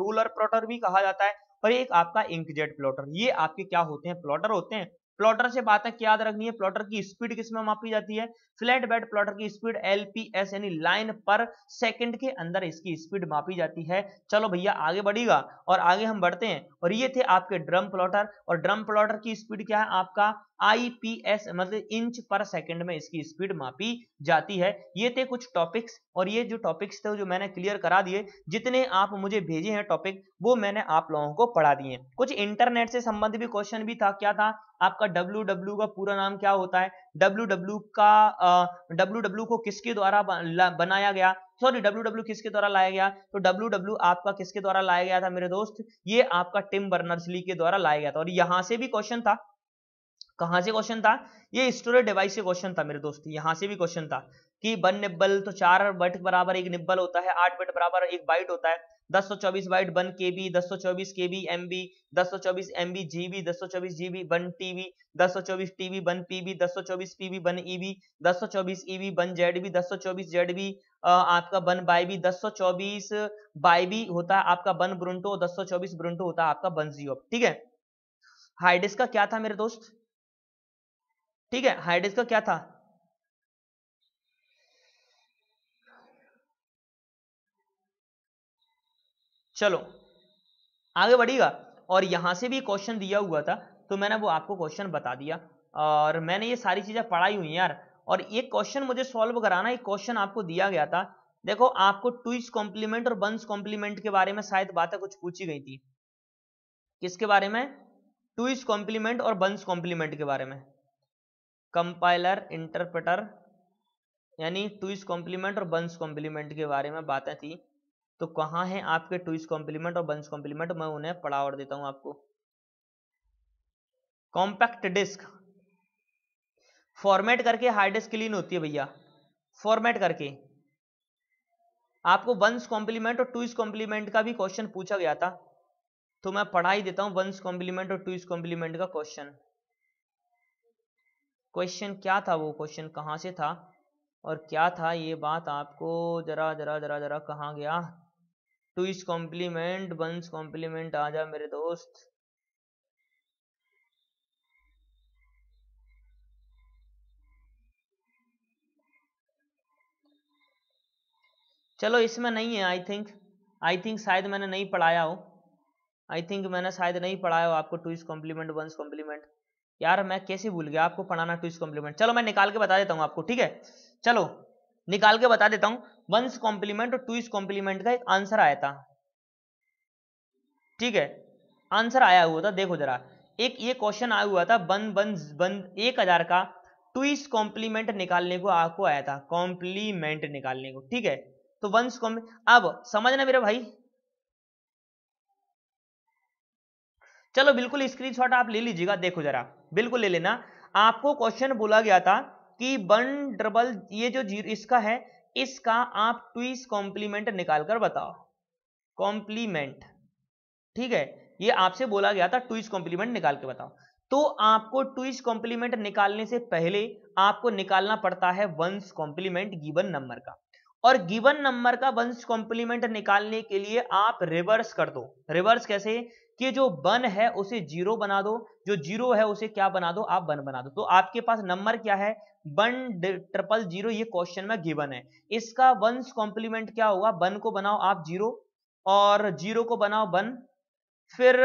रूलर प्लॉटर भी कहा जाता है और एक आपका इंकजेट प्लॉटर ये आपके क्या होते हैं प्लॉटर होते हैं प्लॉटर से बात है याद रखनी है प्लॉटर की स्पीड किसमें मापी जाती है फ्लैट बेड प्लॉटर की स्पीड एलपीएस यानी लाइन पर सेकंड के अंदर इसकी स्पीड मापी जाती है चलो भैया आगे बढ़ेगा और आगे हम बढ़ते हैं और ये थे आपके ड्रम प्लॉटर और ड्रम प्लॉटर की स्पीड क्या है आपका आईपीएस मतलब इंच पर सेकंड में इसकी स्पीड मापी जाती है ये थे कुछ टॉपिक्स और ये जो टॉपिक्स थे जो मैंने क्लियर करा दिए जितने आप मुझे भेजे हैं टॉपिक वो मैंने आप लोगों को पढ़ा दिए कुछ इंटरनेट से संबंधित भी क्वेश्चन भी था क्या था आपका डब्ल्यू डब्ल्यू का पूरा नाम क्या होता है डब्ल्यू डब्ल्यू का डब्ल्यू डब्ल्यू को किसके द्वारा बनाया गया सॉरी डब्ल्यू डब्ल्यू किसके द्वारा लाया गया तो डब्ल्यू डब्ल्यू आपका किसके द्वारा लाया गया था मेरे दोस्त ये आपका टिम बर्नर्सली के द्वारा लाया गया था और यहां से भी क्वेश्चन था कहाँ से क्वेश्चन था ये स्टोरेज डिवाइस से क्वेश्चन था मेरे दोस्त यहाँ से भी क्वेश्चन था कि वन निब्बल तो चार बट बराबर एक निब्बल होता है आठ बट बराबर एक बाइट होता है दस सौ चौबीस बाइट वन के बी दस सौ चौबीस के बी एम बी दस सौ चौबीस एम बी जी बी दस सौ चौबीस G B one T B दस सौ चौबीस T B one P B दस सौ चौबीस P B one E B दस सौ चौबीस E B one Z B दस सौ चौबीस जेड बी आपका वन बाई बी दस सौ चौबीस बाई बी होता है आपका वन ब्रुंटो दस सौ चौबीस ब्रुंटो होता है आपका वन जीओ ठीक है हाइडिस का क्या था मेरे दोस्त ठीक है हाइड्रेस का क्या था चलो आगे बढ़िएगा और यहां से भी क्वेश्चन दिया हुआ था तो मैंने वो आपको क्वेश्चन बता दिया और मैंने ये सारी चीजें पढ़ाई हुई यार और एक क्वेश्चन मुझे सॉल्व कराना एक क्वेश्चन आपको दिया गया था देखो आपको ट्विस कॉम्प्लीमेंट और बंस कॉम्प्लीमेंट के बारे में शायद बातें कुछ पूछी गई थी किसके बारे में ट्विस कॉम्प्लीमेंट और बंस कॉम्प्लीमेंट के बारे में कंपाइलर इंटरप्रेटर यानी ट्विस्ट कॉम्प्लीमेंट और बंस कॉम्प्लीमेंट के बारे में बातें थी तो कहाँ हैं आपके ट्विस्ट कॉम्प्लीमेंट और बंस कॉम्प्लीमेंट मैं उन्हें पढ़ा और देता हूँ आपको कॉम्पैक्ट डिस्क फॉर्मेट करके हार्ड डिस्क क्लीन होती है भैया फॉर्मेट करके आपको वंस कॉम्प्लीमेंट और ट्विस्ट कॉम्प्लीमेंट का भी क्वेश्चन पूछा गया था तो मैं पढ़ा ही देता हूँ वंस कॉम्प्लीमेंट और ट्विस्ट कॉम्प्लीमेंट का क्वेश्चन क्वेश्चन क्या था वो क्वेश्चन कहाँ से था और क्या था ये बात आपको जरा जरा जरा जरा कहाँ गया two's complement one's complement आ जा मेरे दोस्त चलो इसमें नहीं है आई थिंक आई थिंक शायद मैंने नहीं पढ़ाया हो आई थिंक मैंने शायद नहीं पढ़ाया हो आपको two's complement one's complement यार मैं कैसे भूल गया आपको पढ़ाना टू इस कॉम्प्लीमेंट चलो मैं निकाल के बता देता हूँ आपको ठीक है चलो निकाल के बता देता हूँ वंस कॉम्प्लीमेंट और टू इस कॉम्प्लीमेंट का एक आंसर आया था ठीक है आंसर आया हुआ था देखो जरा एक ये क्वेश्चन आया हुआ था वन वन वन एक हजार का टू इज कॉम्प्लीमेंट निकालने को आपको आया था कॉम्प्लीमेंट निकालने को ठीक है तो वंस कॉम्प्ली अब समझना मेरे भाई चलो बिल्कुल स्क्रीनशॉट आप ले लीजिएगा देखो जरा बिल्कुल ले लेना आपको क्वेश्चन बोला गया था कि वन डबल ये जो इसका है इसका आप ट्विस कॉम्प्लीमेंट निकालकर बताओ कॉम्प्लीमेंट ठीक है ये आपसे बोला गया था ट्विस कॉम्प्लीमेंट निकाल के बताओ तो आपको ट्विस कॉम्प्लीमेंट निकालने से पहले आपको निकालना पड़ता है वंस कॉम्प्लीमेंट गिवन नंबर का और गिवन नंबर का वंस कॉम्प्लीमेंट निकालने के लिए आप रिवर्स कर दो रिवर्स कैसे कि जो वन है उसे जीरो बना दो जो जीरो है उसे क्या बना दो आप वन बना दो तो आपके पास नंबर क्या है वन ट्रिपल जीरो ये क्वेश्चन में गिवन है इसका वंस कॉम्प्लीमेंट क्या होगा वन को बनाओ आप जीरो और जीरो को बनाओ वन फिर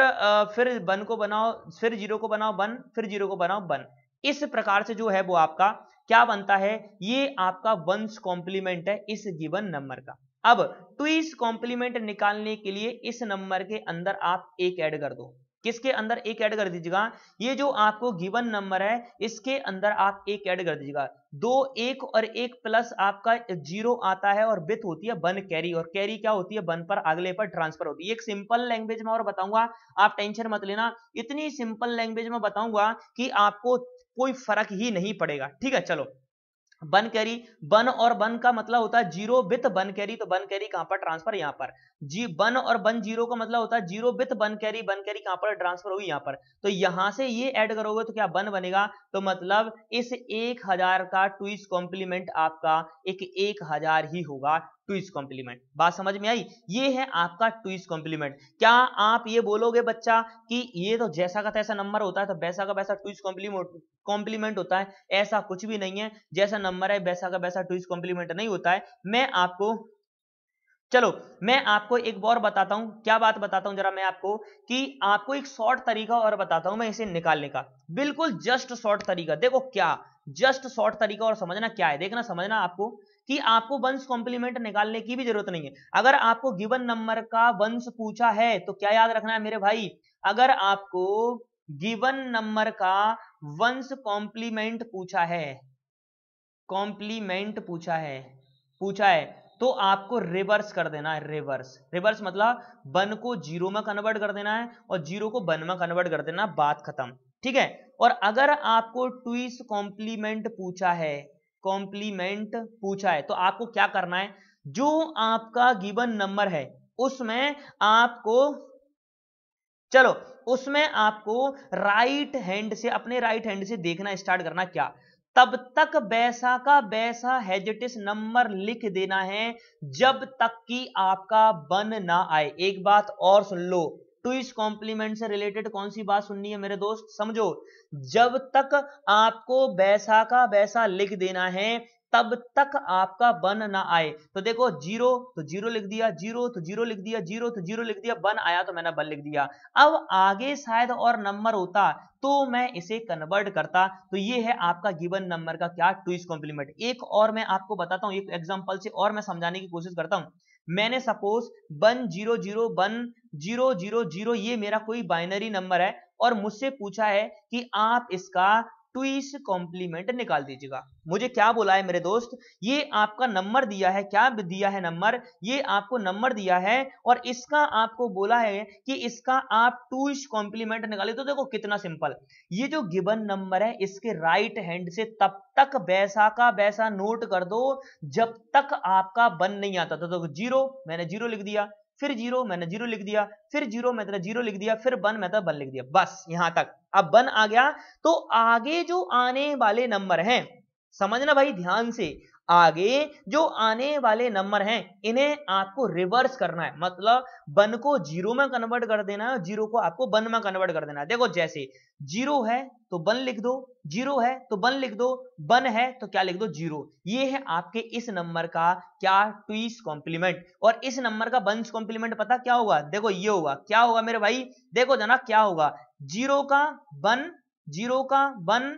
फिर वन को बनाओ फिर जीरो को बनाओ वन फिर जीरो को बनाओ वन इस प्रकार से जो है वो आपका क्या बनता है ये आपका वंस कॉम्प्लीमेंट है इस गिवन नंबर का अब टू कॉम्प्लीमेंट निकालने के लिए इस नंबर के अंदर आप एक ऐड कर दो किसके अंदर एक ऐड कर दीजिएगा ये जो आपको गिवन नंबर है इसके अंदर आप एक ऐड कर दीजिएगा दो एक और एक प्लस आपका जीरो आता है और बिथ होती है बन कैरी और कैरी क्या होती है बन पर अगले पर ट्रांसफर होती है एक सिंपल लैंग्वेज में और बताऊंगा आप टेंशन मत लेना इतनी सिंपल लैंग्वेज में बताऊंगा कि आपको कोई फर्क ही नहीं पड़ेगा ठीक है चलो बन कैरी बन और बन का मतलब होता है जीरो विथ बन कैरी तो बन कैरी कहां पर ट्रांसफर यहां पर जी बन और बन जीरो का मतलब होता है zero with one carry one carry कहां पर ट्रांसफर होगी यहां पर तो यहां से ये ऐड करोगे तो क्या बन बनेगा तो मतलब इस एक हजार का ट्विस्ट कॉम्प्लीमेंट आपका एक एक हजार ही होगा ट्विस्ट कॉम्प्लीमेंट बात समझ में आई ये है आपका ट्विस्ट कॉम्प्लीमेंट क्या आप ये बोलोगे बच्चा कि ये तो जैसा का तैसा नंबर होता है तो वैसा का वैसा ट्विस्ट कॉम्प्लीमेंट कॉम्प्लीमेंट होता है ऐसा कुछ भी नहीं है जैसा नंबर है वैसा का वैसा ट्विस्ट कॉम्प्लीमेंट नहीं होता है मैं आपको चलो मैं आपको एक बार बताता हूं क्या बात बताता हूं जरा मैं आपको कि आपको एक शॉर्ट तरीका और बताता हूं मैं इसे निकालने का बिल्कुल जस्ट शॉर्ट तरीका देखो क्या जस्ट शॉर्ट तरीका और समझना क्या है देखना समझना आपको कि आपको वंश कॉम्प्लीमेंट निकालने की भी जरूरत नहीं है अगर आपको गिवन नंबर का वंश पूछा है तो क्या याद रखना है मेरे भाई अगर आपको गिवन नंबर का वंश कॉम्प्लीमेंट पूछा है कॉम्प्लीमेंट पूछा है पूछा है तो आपको रिवर्स कर देना है रिवर्स रिवर्स मतलब वन को जीरो में कन्वर्ट कर देना है और जीरो को वन में कन्वर्ट कर देना बात खत्म ठीक है और अगर आपको ट्विस कॉम्प्लीमेंट पूछा है कॉम्प्लीमेंट पूछा है तो आपको क्या करना है जो आपका गिवन नंबर है उसमें आपको चलो उसमें आपको राइट हैंड से अपने राइट हैंड से देखना स्टार्ट करना क्या तब तक बैसा का बैसा हेजिटिस नंबर लिख देना है जब तक कि आपका बन ना आए एक बात और सुन लो टू इस कॉम्प्लीमेंट से रिलेटेड कौन सी बात सुननी है मेरे दोस्त समझो जब तक आपको बैसा का बैसा लिख देना है तब तक आपका बन ना आए तो देखो जीरो तो जीरो लिख दिया जीरो तो जीरो लिख दिया जीरो तो जीरो लिख दिया बन आया तो मैंने बन लिख दिया अब आगे शायद और नंबर होता तो मैं इसे कन्वर्ट करता तो ये है आपका गिवन नंबर का क्या टू कॉम्प्लीमेंट एक और मैं आपको बताता हूं एक एग्जाम्पल से और मैं समझाने की कोशिश करता हूं मैंने suppose one zero zero one zero zero zero ये मेरा कोई बाइनरी नंबर है और मुझसे पूछा है कि आप इसका ट्विस कॉम्प्लीमेंट निकाल दीजिएगा मुझे क्या बोला है मेरे दोस्त ये आपका नंबर दिया है क्या दिया है नंबर ये आपको नंबर दिया है और इसका आपको बोला है कि इसका आप ट्विस कॉम्प्लीमेंट निकाले तो देखो कितना सिंपल ये जो गिवन नंबर है इसके राइट हैंड से तब तक वैसा का वैसा नोट कर दो जब तक आपका बन नहीं आता तो देखो जीरो मैंने जीरो लिख दिया फिर जीरो मैंने जीरो लिख दिया फिर जीरो मैंने जीरो लिख दिया फिर वन मैंने वन लिख दिया बस यहां तक अब वन आ गया तो आगे जो आने वाले नंबर हैं समझना भाई ध्यान से आगे जो आने वाले नंबर हैं इन्हें आपको रिवर्स करना है मतलब वन को जीरो में कन्वर्ट कर देना है जीरो को आपको वन में कन्वर्ट कर देना है देखो जैसे जीरो है तो वन लिख दो जीरो है तो वन लिख दो वन है तो क्या लिख दो जीरो ये है आपके इस नंबर का क्या ट्वीस कॉम्प्लीमेंट और इस नंबर का वंश कॉम्प्लीमेंट पता क्या होगा देखो ये होगा क्या होगा मेरे भाई देखो जना क्या होगा जीरो का वन जीरो का वन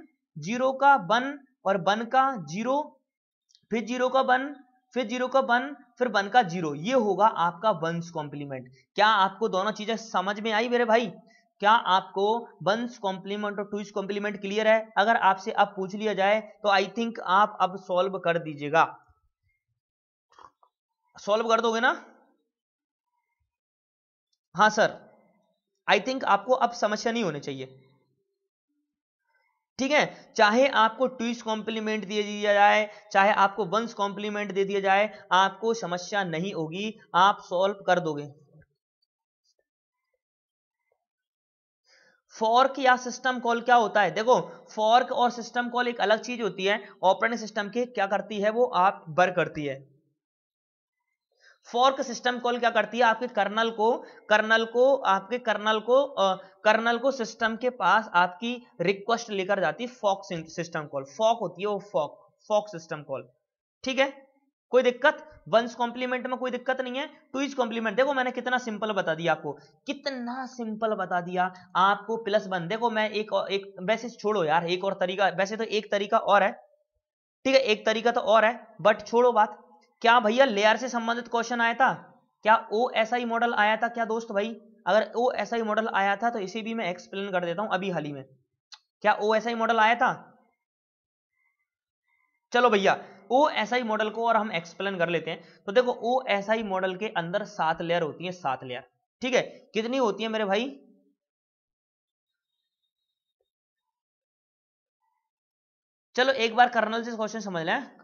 जीरो का वन और वन का जीरो फिर जीरो का वन फिर जीरो का वन फिर वन का जीरो ये होगा आपका वंस कॉम्प्लीमेंट क्या आपको दोनों चीजें समझ में आई मेरे भाई क्या आपको वंस कॉम्प्लीमेंट और टूज कॉम्प्लीमेंट क्लियर है अगर आपसे अब पूछ लिया जाए तो आई थिंक आप अब सॉल्व कर दीजिएगा सॉल्व कर दोगे ना हाँ सर आई थिंक आपको अब समस्या नहीं होनी चाहिए ठीक है चाहे आपको ट्विस्ट कॉम्प्लीमेंट दे दिया जाए चाहे आपको वंस कॉम्प्लीमेंट दे दिया जाए आपको समस्या नहीं होगी आप सॉल्व कर दोगे फॉर्क या सिस्टम कॉल क्या होता है देखो फॉर्क और सिस्टम कॉल एक अलग चीज होती है ऑपरेटिंग सिस्टम के क्या करती है वो आप बर करती है फोर्क सिस्टम कॉल क्या करती है आपके कर्नल को कर्नल को आपके कर्नल को आ, कर्नल को सिस्टम के पास आपकी रिक्वेस्ट लेकर जाती है फॉक सिस्टम कॉल फॉक होती है वो फॉक फॉक सिस्टम कॉल ठीक है कोई दिक्कत वंस कॉम्प्लीमेंट में कोई दिक्कत नहीं है टू इज कॉम्प्लीमेंट देखो मैंने कितना सिंपल बता दिया आपको कितना सिंपल बता दिया आपको प्लस वन देखो मैं एक और एक वैसे छोड़ो यार एक और तरीका वैसे तो एक तरीका और है ठीक है एक तरीका तो और है बट छोड़ो बात क्या भैया लेयर से संबंधित क्वेश्चन आया था क्या ओ एस आई मॉडल आया था क्या दोस्त भाई अगर ओ एस आई मॉडल आया था तो इसे भी मैं एक्सप्लेन कर देता हूं अभी हाल ही में क्या ओ एस आई मॉडल आया था चलो भैया ओ एस आई मॉडल को और हम एक्सप्लेन कर लेते हैं तो देखो ओ एस आई मॉडल के अंदर सात लेयर होती है सात लेयर ठीक है कितनी होती है मेरे भाई चलो एक बार कर्नल से क्वेश्चन समझ लें हाँ?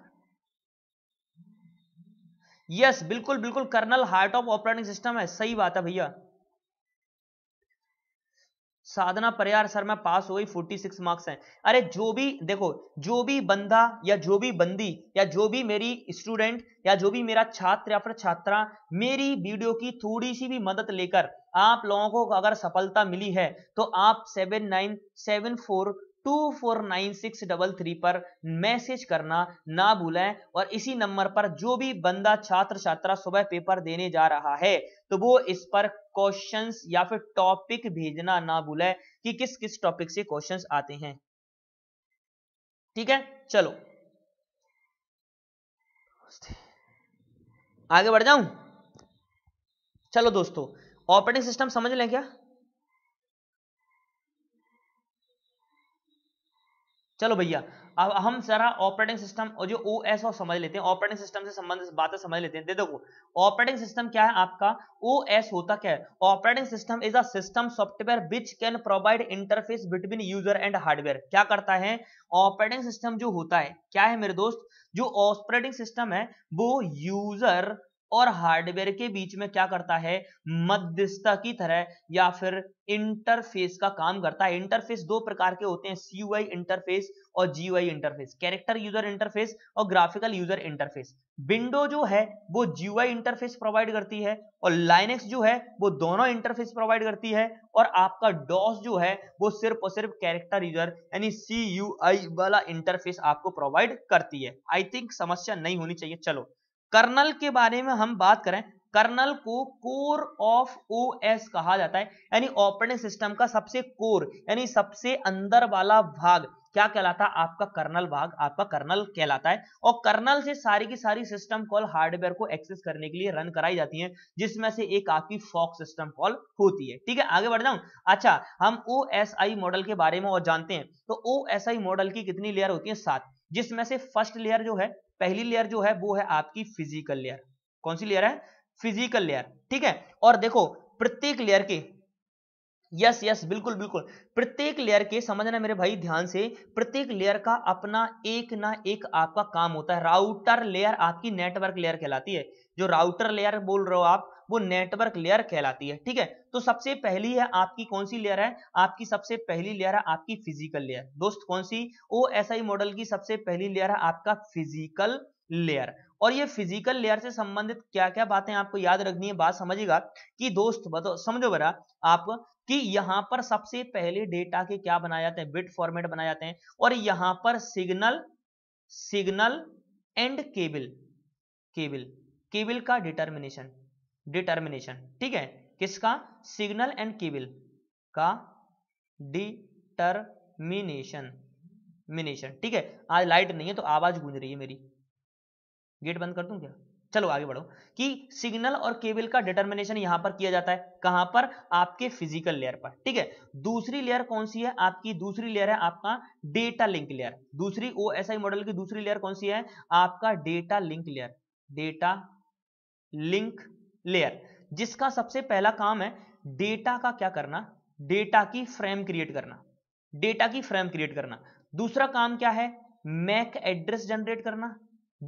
यस बिल्कुल बिल्कुल kernel heart of operating system है सही बात है भैया साधना परियार सर मैं पास हो गई 46 मार्क्स हैं अरे जो भी देखो जो भी बंदा या जो भी बंदी या जो भी मेरी स्टूडेंट या जो भी मेरा छात्र या फिर छात्रा मेरी वीडियो की थोड़ी सी भी मदद लेकर आप लोगों को अगर सफलता मिली है तो आप seven nine seven four two four nine six double three पर मैसेज करना ना भूलें और इसी नंबर पर जो भी बंदा छात्र छात्रा सुबह पेपर देने जा रहा है तो वो इस पर क्वेश्चंस या फिर टॉपिक भेजना ना भूलें कि किस किस टॉपिक से क्वेश्चंस आते हैं ठीक है चलो आगे बढ़ जाऊं चलो दोस्तों ऑपरेटिंग सिस्टम समझ लें क्या चलो भैया अब हम सारा ऑपरेटिंग सिस्टम और जो ओएस एस और समझ लेते हैं ऑपरेटिंग सिस्टम से संबंधित बातें समझ लेते हैं देखो ऑपरेटिंग सिस्टम क्या है आपका ओ एस होता क्या है operating system is a system software which can provide interface between user and hardware क्या करता है ऑपरेटिंग सिस्टम जो होता है क्या है मेरे दोस्त जो ऑपरेटिंग सिस्टम है वो यूजर और हार्डवेयर के बीच में क्या करता है मध्यस्थता की तरह या फिर इंटरफेस का काम करता है इंटरफेस दो प्रकार के होते हैं सीयूआई इंटरफेस और GUI interface character user interface और ग्राफिकल यूजर इंटरफेस विंडो जो है वो जीयूआई इंटरफेस प्रोवाइड करती है और लाइनेक्स जो है वो दोनों इंटरफेस प्रोवाइड करती है और आपका डॉस जो है वो सिर्फ और सिर्फ कैरेक्टर यूजर यानी सी वाला इंटरफेस आपको प्रोवाइड करती है आई थिंक समस्या नहीं होनी चाहिए चलो कर्नल के बारे में हम बात करें कर्नल को कोर ऑफ ओ एस कहा जाता है यानी ऑपरेटिंग सिस्टम का सबसे कोर यानी सबसे अंदर वाला भाग क्या कहलाता है आपका कर्नल भाग आपका कर्नल कहलाता है और कर्नल से सारी की सारी सिस्टम कॉल हार्डवेयर को एक्सेस करने के लिए रन कराई जाती है जिसमें से एक आपकी फॉक सिस्टम कॉल होती है ठीक है आगे बढ़ जाऊं अच्छा हम ओ मॉडल के बारे में और जानते हैं तो ओ मॉडल की कितनी लेयर होती है सात जिसमें से फर्स्ट लेयर जो है पहली लेयर जो है वो है आपकी फिजिकल लेयर कौन सी लेयर है फिजिकल लेयर ठीक है और देखो प्रत्येक लेयर के यस यस बिल्कुल बिल्कुल प्रत्येक लेयर के समझना मेरे भाई ध्यान से प्रत्येक लेयर का अपना एक ना एक आपका काम होता है राउटर लेयर आपकी नेटवर्क लेयर कहलाती है जो राउटर लेयर बोल रहे हो आप वो नेटवर्क लेयर कहलाती है ठीक है तो सबसे पहली है आपकी कौन सी लेयर है आपकी सबसे पहली लेयर है आपकी फिजिकल लेयर दोस्त कौन सी ओ मॉडल की सबसे पहली लेयर है आपका फिजिकल लेयर और ये फिजिकल लेयर से संबंधित क्या क्या बातें आपको याद रखनी है बात समझिएगा कि दोस्त बताओ समझो बरा आप कि यहां पर सबसे पहले डेटा के क्या बनाए जाते हैं बिट फॉर्मेट बनाए जाते हैं और यहां पर signal signal and cable cable cable का डिटर्मिनेशन डिटर्मिनेशन ठीक है किसका सिग्नल एंड केबिल का डिटर्मिनेशन मिनेशन ठीक है आज लाइट नहीं है तो आवाज गूंज रही है मेरी गेट बंद कर दूं क्या चलो आगे बढ़ो कि सिग्नल और केबल का डिटर्मिनेशन यहां पर किया जाता है कहां पर आपके फिजिकल लेयर पर ठीक है दूसरी लेयर कौन सी है आपकी दूसरी लेयर है आपका डेटा लिंक लेयर दूसरी ओ मॉडल की दूसरी लेयर कौन सी है आपका data link layer data link layer जिसका सबसे पहला काम है डेटा का क्या करना डेटा की फ्रेम क्रिएट करना डेटा की फ्रेम क्रिएट करना दूसरा काम क्या है मैक एड्रेस जनरेट करना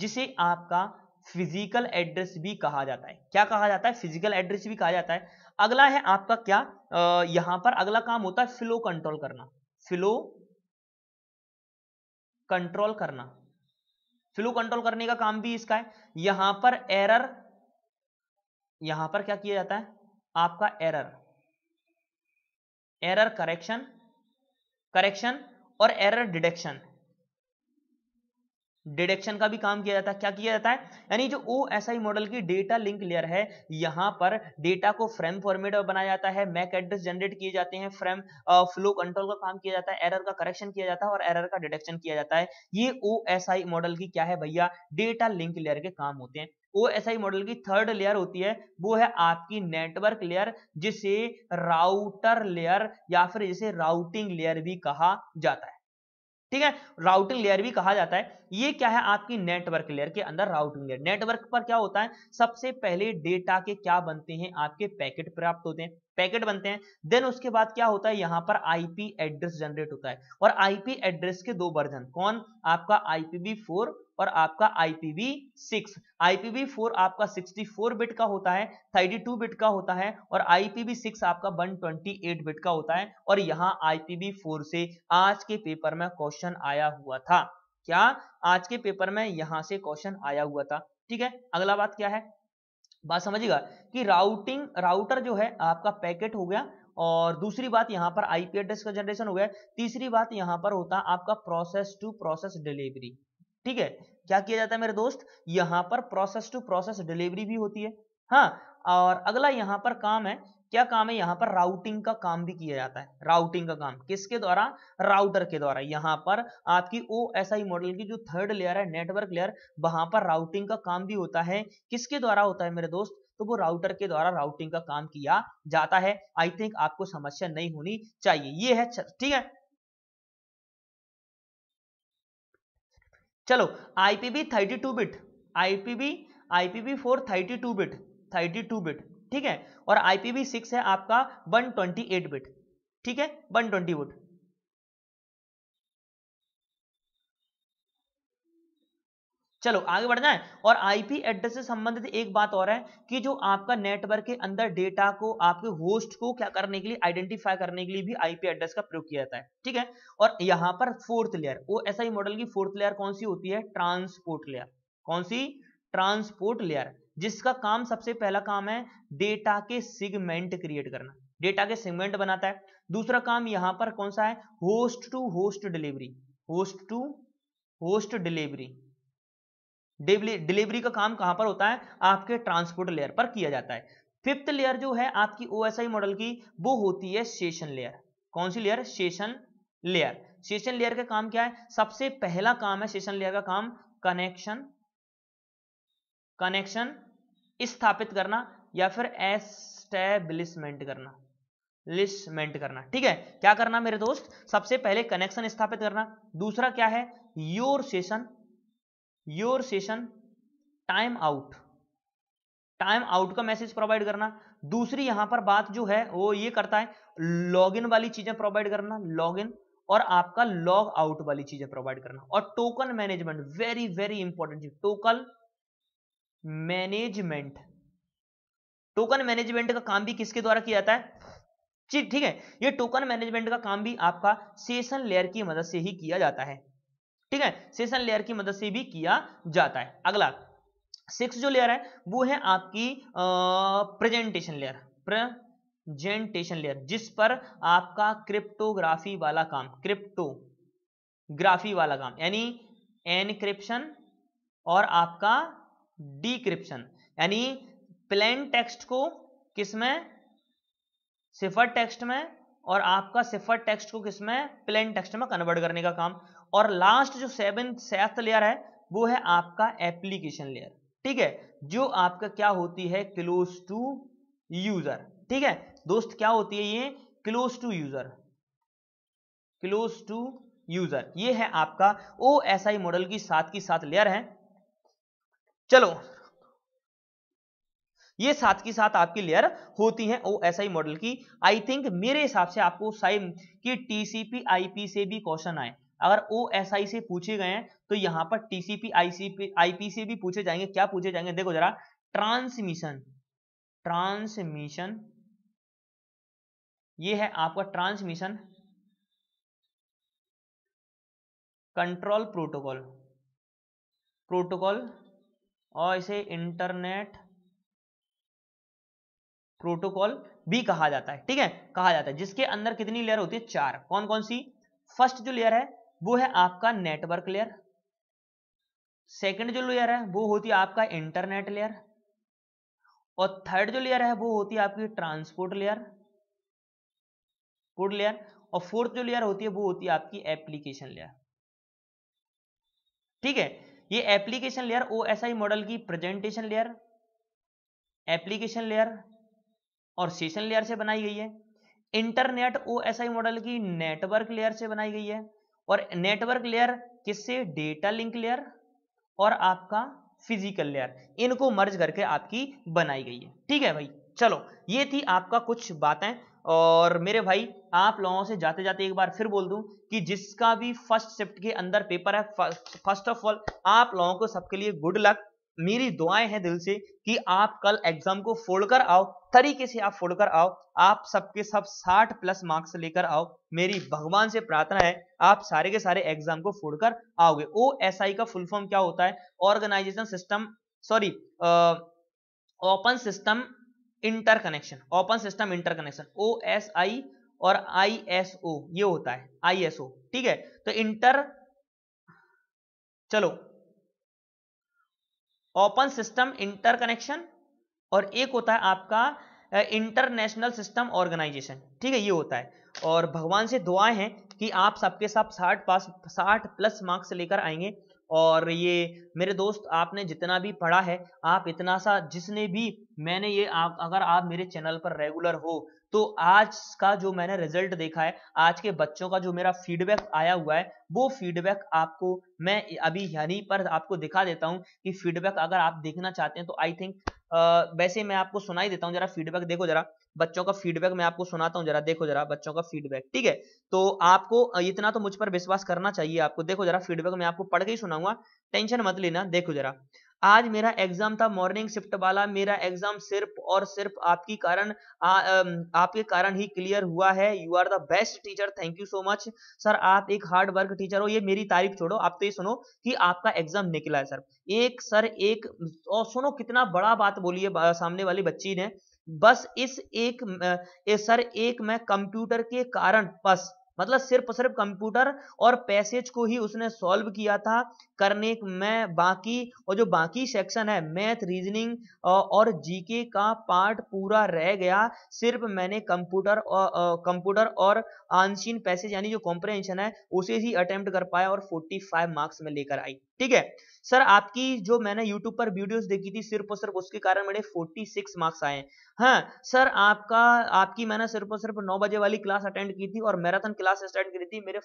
जिसे आपका फिजिकल एड्रेस भी कहा जाता है क्या कहा जाता है फिजिकल एड्रेस भी कहा जाता है अगला है आपका क्या आ, यहां पर अगला काम होता है फ्लो कंट्रोल करना फ्लो कंट्रोल करना फ्लो कंट्रोल करने का काम भी इसका है यहां पर एरर यहां पर क्या किया जाता है आपका एरर एरर करेक्शन करेक्शन और एरर डिडक्शन डिडक्शन का भी काम किया जाता है क्या किया जाता है यानी जो ओ एस आई मॉडल की डेटा लिंक लेयर है यहां पर डेटा को फ्रेम फॉर्मेट में बनाया जाता है मैक एड्रेस जनरेट किए जाते हैं फ्रेम फ्लो कंट्रोल का काम किया जाता है एरर का करेक्शन किया जाता है और एरर का डिडक्शन किया जाता है ये ओ एस आई मॉडल की क्या है भैया डेटा लिंक लेयर के काम होते हैं ओ मॉडल की थर्ड लेयर होती है वो है आपकी नेटवर्क लेयर जिसे राउटर लेयर या फिर जिसे राउटिंग लेयर भी कहा जाता है ठीक है राउटिंग लेयर भी कहा जाता है ये क्या है आपकी नेटवर्क लेयर के अंदर राउटिंग लेयर नेटवर्क पर क्या होता है सबसे पहले डेटा के क्या बनते हैं आपके पैकेट प्राप्त होते हैं पैकेट बनते हैं देन उसके बाद क्या होता है यहाँ पर आईपी एड्रेस जनरेट होता है और आईपी एड्रेस के दो वर्जन कौन आपका आईपीवी फोर और आपका आईपीवी सिक्स आईपीवी फोर आपका 64 बिट का होता है 32 बिट का होता है और आईपीवी सिक्स आपका 128 बिट का होता है और यहाँ आईपीवी फोर से आज के पेपर में क्वेश्चन आया हुआ था क्या आज के पेपर में यहाँ से क्वेश्चन आया हुआ था ठीक है अगला बात क्या है बात समझिएगा कि राउटिंग राउटर जो है आपका पैकेट हो गया और दूसरी बात यहाँ पर आईपी एड्रेस का जनरेशन हो गया तीसरी बात यहाँ पर होता है आपका प्रोसेस टू प्रोसेस डिलीवरी ठीक है क्या किया जाता है मेरे दोस्त यहाँ पर प्रोसेस टू प्रोसेस डिलीवरी भी होती है हाँ और अगला यहाँ पर काम है क्या काम है यहां पर राउटिंग का काम भी किया जाता है राउटिंग का काम किसके द्वारा राउटर के द्वारा यहां पर आपकी ओ एस आई मॉडल की जो थर्ड लेयर है नेटवर्क लेयर वहां पर राउटिंग का काम भी होता है किसके द्वारा होता है मेरे दोस्त तो वो राउटर के द्वारा राउटिंग का काम किया जाता है आई थिंक आपको समस्या नहीं होनी चाहिए ये है ठीक है चलो IPv thirty two bit IPv IPv four thirty two bit thirty two bit ठीक है और IPv6 सिक्स है आपका 128 बिट ठीक है 120 ट्वेंटी बिट चलो आगे बढ़ जाए और आईपी एड्रेस से संबंधित एक बात और है कि जो आपका नेटवर्क के अंदर डेटा को आपके होस्ट को क्या करने के लिए आइडेंटिफाई करने के लिए भी आईपी एड्रेस का प्रयोग किया जाता है ठीक है और यहां पर फोर्थ लेयर वो ऐसा ही मॉडल की फोर्थ लेयर कौन सी होती है ट्रांसपोर्ट लेयर कौन सी ट्रांसपोर्ट लेयर जिसका काम सबसे पहला काम है डेटा के सिगमेंट क्रिएट करना डेटा के सिगमेंट बनाता है दूसरा काम यहां पर कौन सा है host to host delivery host to host delivery delivery का काम कहां पर होता है आपके ट्रांसपोर्ट लेयर पर किया जाता है फिफ्थ लेयर जो है आपकी ओएसआई मॉडल की वो होती है सेशन लेयर कौन सी layer session layer session layer का काम क्या है सबसे पहला काम है सेशन लेयर का काम कनेक्शन कनेक्शन स्थापित करना या फिर एस्टेब्लिशमेंट करना लिस्टमेंट करना ठीक है क्या करना मेरे दोस्त सबसे पहले कनेक्शन स्थापित करना दूसरा क्या है your session your session time out time out का मैसेज प्रोवाइड करना दूसरी यहां पर बात जो है वो ये करता है लॉगिन वाली चीजें प्रोवाइड करना लॉगिन और आपका लॉग आउट वाली चीजें प्रोवाइड करना और token management very very important चीज टोकन मैनेजमेंट टोकन मैनेजमेंट का काम भी किसके द्वारा किया जाता है ठीक है ये टोकन मैनेजमेंट का काम भी आपका सेशन लेयर की मदद से ही किया जाता है ठीक है सेशन लेयर की मदद से भी किया जाता है अगला सिक्स जो लेयर है वो है आपकी प्रेजेंटेशन लेयर प्रेजेंटेशन लेयर जिस पर आपका क्रिप्टोग्राफी वाला काम क्रिप्टोग्राफी वाला काम यानी एनक्रिप्शन और आपका डिक्रिप्शन यानी प्लेन टेक्स्ट को किसमें सिफर टेक्स्ट में और आपका सिफर टेक्स्ट को किसमें प्लेन टेक्स्ट में कन्वर्ट करने का काम और लास्ट जो सेवन सेफ्थ लेयर है वो है आपका एप्लीकेशन लेयर ठीक है जो आपका क्या होती है क्लोज टू यूजर ठीक है दोस्त क्या होती है ये close to user close to user ये है आपका ओ एस आई मॉडल की साथ की साथ लेयर है चलो ये साथ की साथ आपकी लेयर होती है ओ एस आई मॉडल की आई थिंक मेरे हिसाब से आपको साइम की टीसीपी आईपी से भी क्वेश्चन आए अगर ओ एस आई से पूछे गए हैं तो यहां पर टीसीपी आईसीपी आईपी से भी पूछे जाएंगे क्या पूछे जाएंगे देखो जरा ट्रांसमिशन ट्रांसमिशन ये है आपका ट्रांसमिशन कंट्रोल प्रोटोकॉल प्रोटोकॉल और इसे इंटरनेट प्रोटोकॉल भी कहा जाता है ठीक है कहा जाता है जिसके अंदर कितनी लेयर होती है चार कौन कौन सी फर्स्ट जो लेयर है वो है आपका नेटवर्क लेयर सेकंड जो लेयर है वो होती है आपका इंटरनेट लेयर और थर्ड जो लेयर है वो होती है आपकी ट्रांसपोर्ट लेयर फोर्ड लेयर और फोर्थ जो लेयर होती है वो होती है आपकी एप्लीकेशन लेयर ठीक है ये एप्लीकेशन लेयर ओएसआई मॉडल की प्रेजेंटेशन लेयर एप्लीकेशन लेयर और सेशन लेयर से बनाई गई है इंटरनेट आई मॉडल की नेटवर्क लेयर से बनाई गई है और नेटवर्क लेयर किससे डेटा लिंक लेयर और आपका फिजिकल लेयर इनको मर्ज करके आपकी बनाई गई है ठीक है भाई चलो ये थी आपका कुछ बातें और मेरे भाई आप लोगों से जाते जाते एक बार फिर बोल दूं कि जिसका भी फर्स्ट शिफ्ट के अंदर पेपर है फर्स्ट ऑफ ऑल आप लोगों को सबके लिए गुड लक मेरी दुआएं हैं दिल से कि आप कल एग्जाम को फोल्ड कर आओ तरीके से आप फोल्ड कर आओ आप सबके सब 60 प्लस मार्क्स लेकर आओ मेरी भगवान से प्रार्थना है आप सारे के सारे एग्जाम को फोल्ड कर आओगे ओ एस आई का फुल फॉर्म क्या होता है organisation system sorry open system interconnection open system interconnection O S I और आई एस ओ ये होता है आई एस ओ ठीक है तो इंटर चलो ओपन सिस्टम इंटरकनेक्शन और एक होता है आपका इंटरनेशनल सिस्टम ऑर्गेनाइजेशन ठीक है ये होता है और भगवान से दुआएं हैं कि आप सबके साथ साठ पास साठ प्लस मार्क्स लेकर आएंगे और ये मेरे दोस्त आपने जितना भी पढ़ा है आप इतना सा जिसने भी मैंने ये आप अगर आप मेरे चैनल पर रेगुलर हो तो आज का जो मैंने रिजल्ट देखा है आज के बच्चों का जो मेरा फीडबैक आया हुआ है वो फीडबैक आपको मैं अभी यानी पर आपको दिखा देता हूँ कि फीडबैक अगर आप देखना चाहते हैं तो आई थिंक वैसे मैं आपको सुनाई देता हूँ जरा फीडबैक देखो जरा बच्चों का फीडबैक मैं आपको सुनाता हूँ जरा देखो जरा बच्चों का फीडबैक ठीक है तो आपको इतना तो मुझ पर विश्वास करना चाहिए आपको देखो जरा फीडबैक मैं आपको पढ़ के ही सुनाऊंगा टेंशन मत लेना देखो जरा आज मेरा एग्जाम था मॉर्निंग शिफ्ट वाला मेरा एग्जाम सिर्फ और सिर्फ आपकी कारण आपके कारण ही क्लियर हुआ है you are the best teacher thank you so much sir आप एक हार्ड वर्क टीचर हो ये मेरी तारीफ छोड़ो आप तो ये सुनो कि आपका एग्जाम निकला है सर एक सर एक और सुनो कितना बड़ा बात बोली है सामने वाली बच्ची ने बस इस एक ए, सर एक में कंप्यूटर के कारण बस मतलब सिर्फ सिर्फ कंप्यूटर और पैसेज को ही उसने सॉल्व किया था करने में बाकी और जो बाकी सेक्शन है मैथ रीजनिंग और जीके का पार्ट पूरा रह गया सिर्फ मैंने कंप्यूटर कंप्यूटर और आंशीन पैसेज यानी जो कॉम्प्रेंशन है उसे ही अटेम्प्ट कर पाया और 45 मार्क्स में लेकर आई ठीक है सर आपकी जो मैंने YouTube पर वीडियोस देखी थी सिर्फ और सिर्फ उसके कारण मेरे 46 मार्क्स आए हैं हाँ, सर आपका आपकी मैंने सिर्फ और सिर्फ 9 बजे वाली क्लास अटेंड की थी और मैराथन क्लास अटेंड करी थी मेरे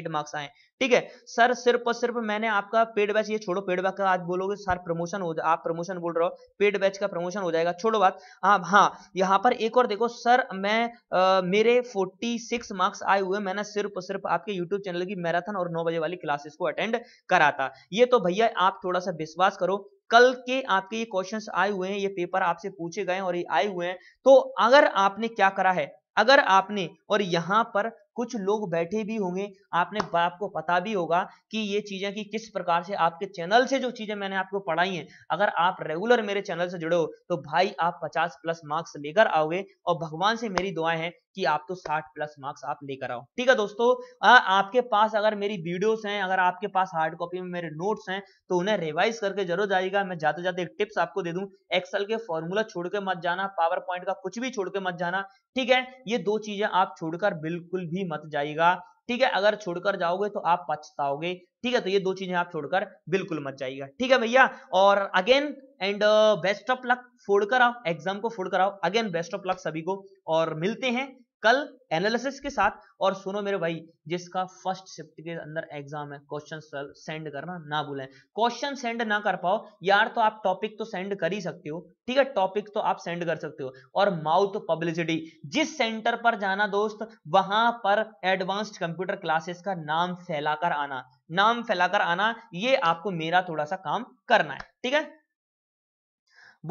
48 मार्क्स आए ठीक है सर सिर्फ और सिर्फ मैंने आपका पेड बैच ये छोड़ो पेड बैच का आज बोलोगे सर प्रमोशन हो आप प्रमोशन बोल रहे हो पेड बैच का प्रमोशन हो जाएगा छोड़ो बात आप हाँ, हाँ यहाँ पर एक और देखो सर मैं आ, मेरे फोर्टी मार्क्स आए हुए मैंने सिर्फ और सिर्फ आपके यूट्यूब चैनल की मैराथन और नौ बजे वाली क्लासेस को अटेंड करा था ये तो भैया आप थोड़ा सा विश्वास करो कल के आपके ये क्वेश्चन आए हुए हैं ये पेपर आपसे पूछे गए और ये आए हुए हैं तो अगर आपने क्या करा है अगर आपने और यहाँ पर कुछ लोग बैठे भी होंगे आपने आपको पता भी होगा कि ये चीजें कि किस प्रकार से आपके चैनल से जो चीजें मैंने आपको पढ़ाई हैं अगर आप रेगुलर मेरे चैनल से जुड़े हो तो भाई आप 50 प्लस मार्क्स लेकर आओगे और भगवान से मेरी दुआएं हैं कि आप तो 60 प्लस मार्क्स आप लेकर आओ ठीक है दोस्तों आ, आपके पास अगर मेरी वीडियोस हैं अगर आपके पास हार्ड कॉपी में मेरे नोट्स हैं तो उन्हें रिवाइज करके जरूर जाएगा मैं जाते जाते एक टिप्स आपको दे दूं एक्सल के फॉर्मूला छोड़ के मत जाना पावर पॉइंट का कुछ भी छोड़ के मत जाना ठीक है ये दो चीजें आप छोड़कर बिल्कुल भी मत जाएगा ठीक है अगर छोड़कर जाओगे तो आप पछताओगे ठीक है तो ये दो चीजें आप छोड़कर बिल्कुल मत जाइएगा ठीक है भैया और again and best of luck फोड़ कर आओ एग्जाम को फोड़ कर आओ अगेन बेस्ट ऑफ लक सभी को और मिलते हैं कल एनालिसिस के साथ और सुनो मेरे भाई जिसका फर्स्ट शिफ्ट के अंदर एग्जाम है क्वेश्चन सेंड करना ना भूलें क्वेश्चन सेंड ना कर पाओ यार तो आप टॉपिक तो सेंड कर ही सकते हो ठीक है टॉपिक तो आप सेंड कर सकते हो और माउथ पब्लिसिटी तो जिस सेंटर पर जाना दोस्त वहां पर एडवांस्ड कंप्यूटर क्लासेस का नाम फैलाकर आना नाम फैलाकर आना ये आपको मेरा थोड़ा सा काम करना है ठीक है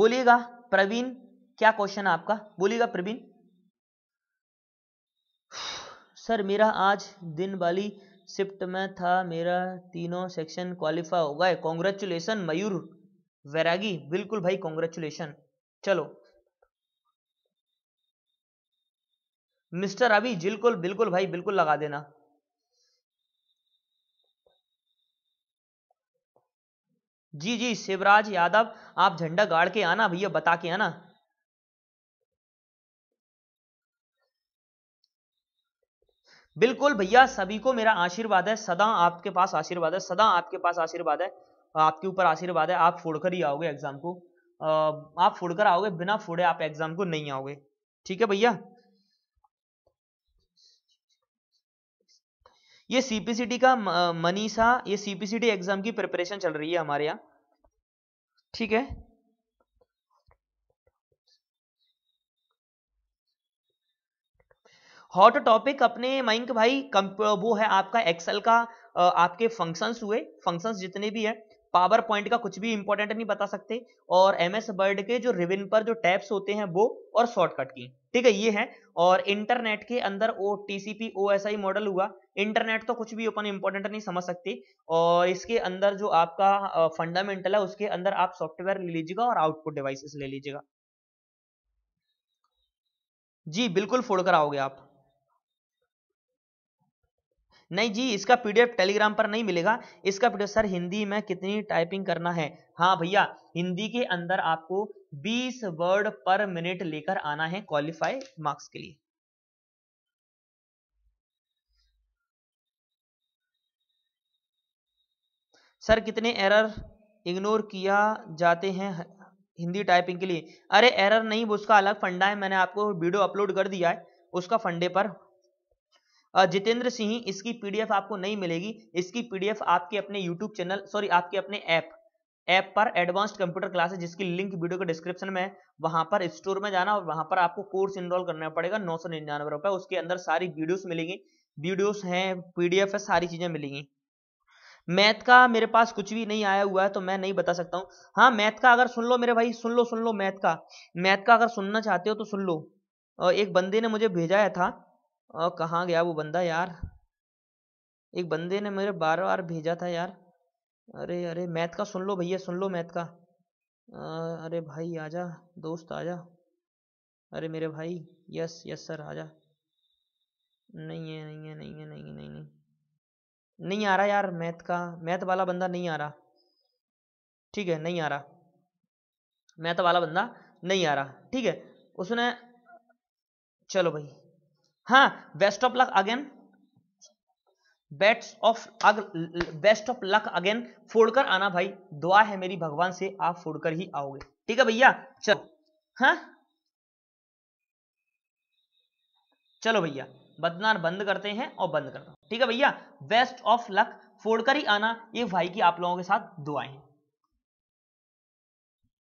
बोलिएगा प्रवीण क्या क्वेश्चन है आपका बोलिएगा प्रवीण सर मेरा आज दिन वाली शिफ्ट में था मेरा तीनों सेक्शन क्वालिफाई हो गए कॉन्ग्रेचुलेसन मयूर वैरागी बिल्कुल भाई कॉन्ग्रेचुलेसन चलो मिस्टर अभी बिल्कुल बिल्कुल भाई बिल्कुल लगा देना जी जी शिवराज यादव आप झंडा गाड़ के आना भैया बता के आना बिल्कुल भैया सभी को मेरा आशीर्वाद है सदा आपके पास आशीर्वाद है सदा आपके पास आशीर्वाद है आपके ऊपर आशीर्वाद है आप फोड़कर ही आओगे एग्जाम को आप फोड़कर आओगे बिना फोड़े आप एग्जाम को नहीं आओगे ठीक है भैया ये सीपीसीटी का मनीषा ये सीपीसीटी एग्जाम की प्रिपरेशन चल रही है हमारे यहाँ ठीक है हॉट टॉपिक अपने माइंक भाई वो है आपका एक्सेल का आपके फंक्शंस हुए फंक्शंस जितने भी हैं पावर पॉइंट का कुछ भी इंपॉर्टेंट नहीं बता सकते और एम एस वर्ड के जो रिविन पर जो टैप्स होते हैं वो और शॉर्टकट की ठीक है ये है और इंटरनेट के अंदर O T C P O S I model हुआ इंटरनेट तो कुछ भी अपन इंपॉर्टेंट नहीं समझ सकते और इसके अंदर जो आपका फंडामेंटल है उसके अंदर आप सॉफ्टवेयर ले लीजिएगा और आउटपुट डिवाइसेस ले लीजिएगा जी बिल्कुल फोड़ कर आओगे आप नहीं जी इसका पीडीएफ टेलीग्राम पर नहीं मिलेगा इसका पीडीएफ सर हिंदी में कितनी टाइपिंग करना है हाँ भैया हिंदी के अंदर आपको 20 वर्ड पर मिनट लेकर आना है क्वालिफाई मार्क्स के लिए सर कितने एरर इग्नोर किया जाते हैं हिंदी टाइपिंग के लिए अरे एरर नहीं उसका अलग फंडा है मैंने आपको वीडियो अपलोड कर दिया है उसका फंडे पर जितेंद्र सिंह इसकी पीडीएफ आपको नहीं मिलेगी इसकी पीडीएफ आपके अपने यूट्यूब चैनल सॉरी आपके अपने ऐप ऐप पर एडवांस्ड कंप्यूटर क्लासेस जिसकी लिंक वीडियो के डिस्क्रिप्शन में है वहां पर स्टोर में जाना और वहां पर आपको कोर्स इनरोल करना पड़ेगा नौ सौ निन्यानवे रुपए उसके अंदर सारी वीडियोस मिलेंगी वीडियोस हैं पीडीएफ है सारी चीजें मिलेंगी मैथ का मेरे पास कुछ भी नहीं आया हुआ है तो मैं नहीं बता सकता हूँ हाँ मैथ का अगर सुन लो मेरे भाई सुन लो सुन लो मैथ का मैथ का अगर सुनना चाहते हो तो सुन लो एक बंदे ने मुझे भेजाया था और कहाँ गया वो बंदा यार एक बंदे ने मेरे बार बार भेजा था यार अरे अरे मैथ का सुन लो भैया सुन लो मैथ का अरे भाई आजा दोस्त आजा अरे मेरे भाई यस यस सर आजा नहीं है नहीं है नहीं है नहीं है, नहीं नहीं नहीं आ रहा यार मैथ का मैथ वाला बंदा नहीं आ रहा ठीक है नहीं आ रहा मैथ वाला बंदा नहीं आ रहा ठीक है उसने चलो भाई हाँ बेस्ट ऑफ लक अगेन बेट्स ऑफ अग बेस्ट ऑफ लक अगेन फोड़कर आना भाई दुआ है मेरी भगवान से आप फोड़कर ही आओगे ठीक है भैया चलो हाँ चलो भैया बदनार बंद करते हैं और बंद करता हूं ठीक है भैया बेस्ट ऑफ लक फोड़कर ही आना ये भाई की आप लोगों के साथ दुआएं हैं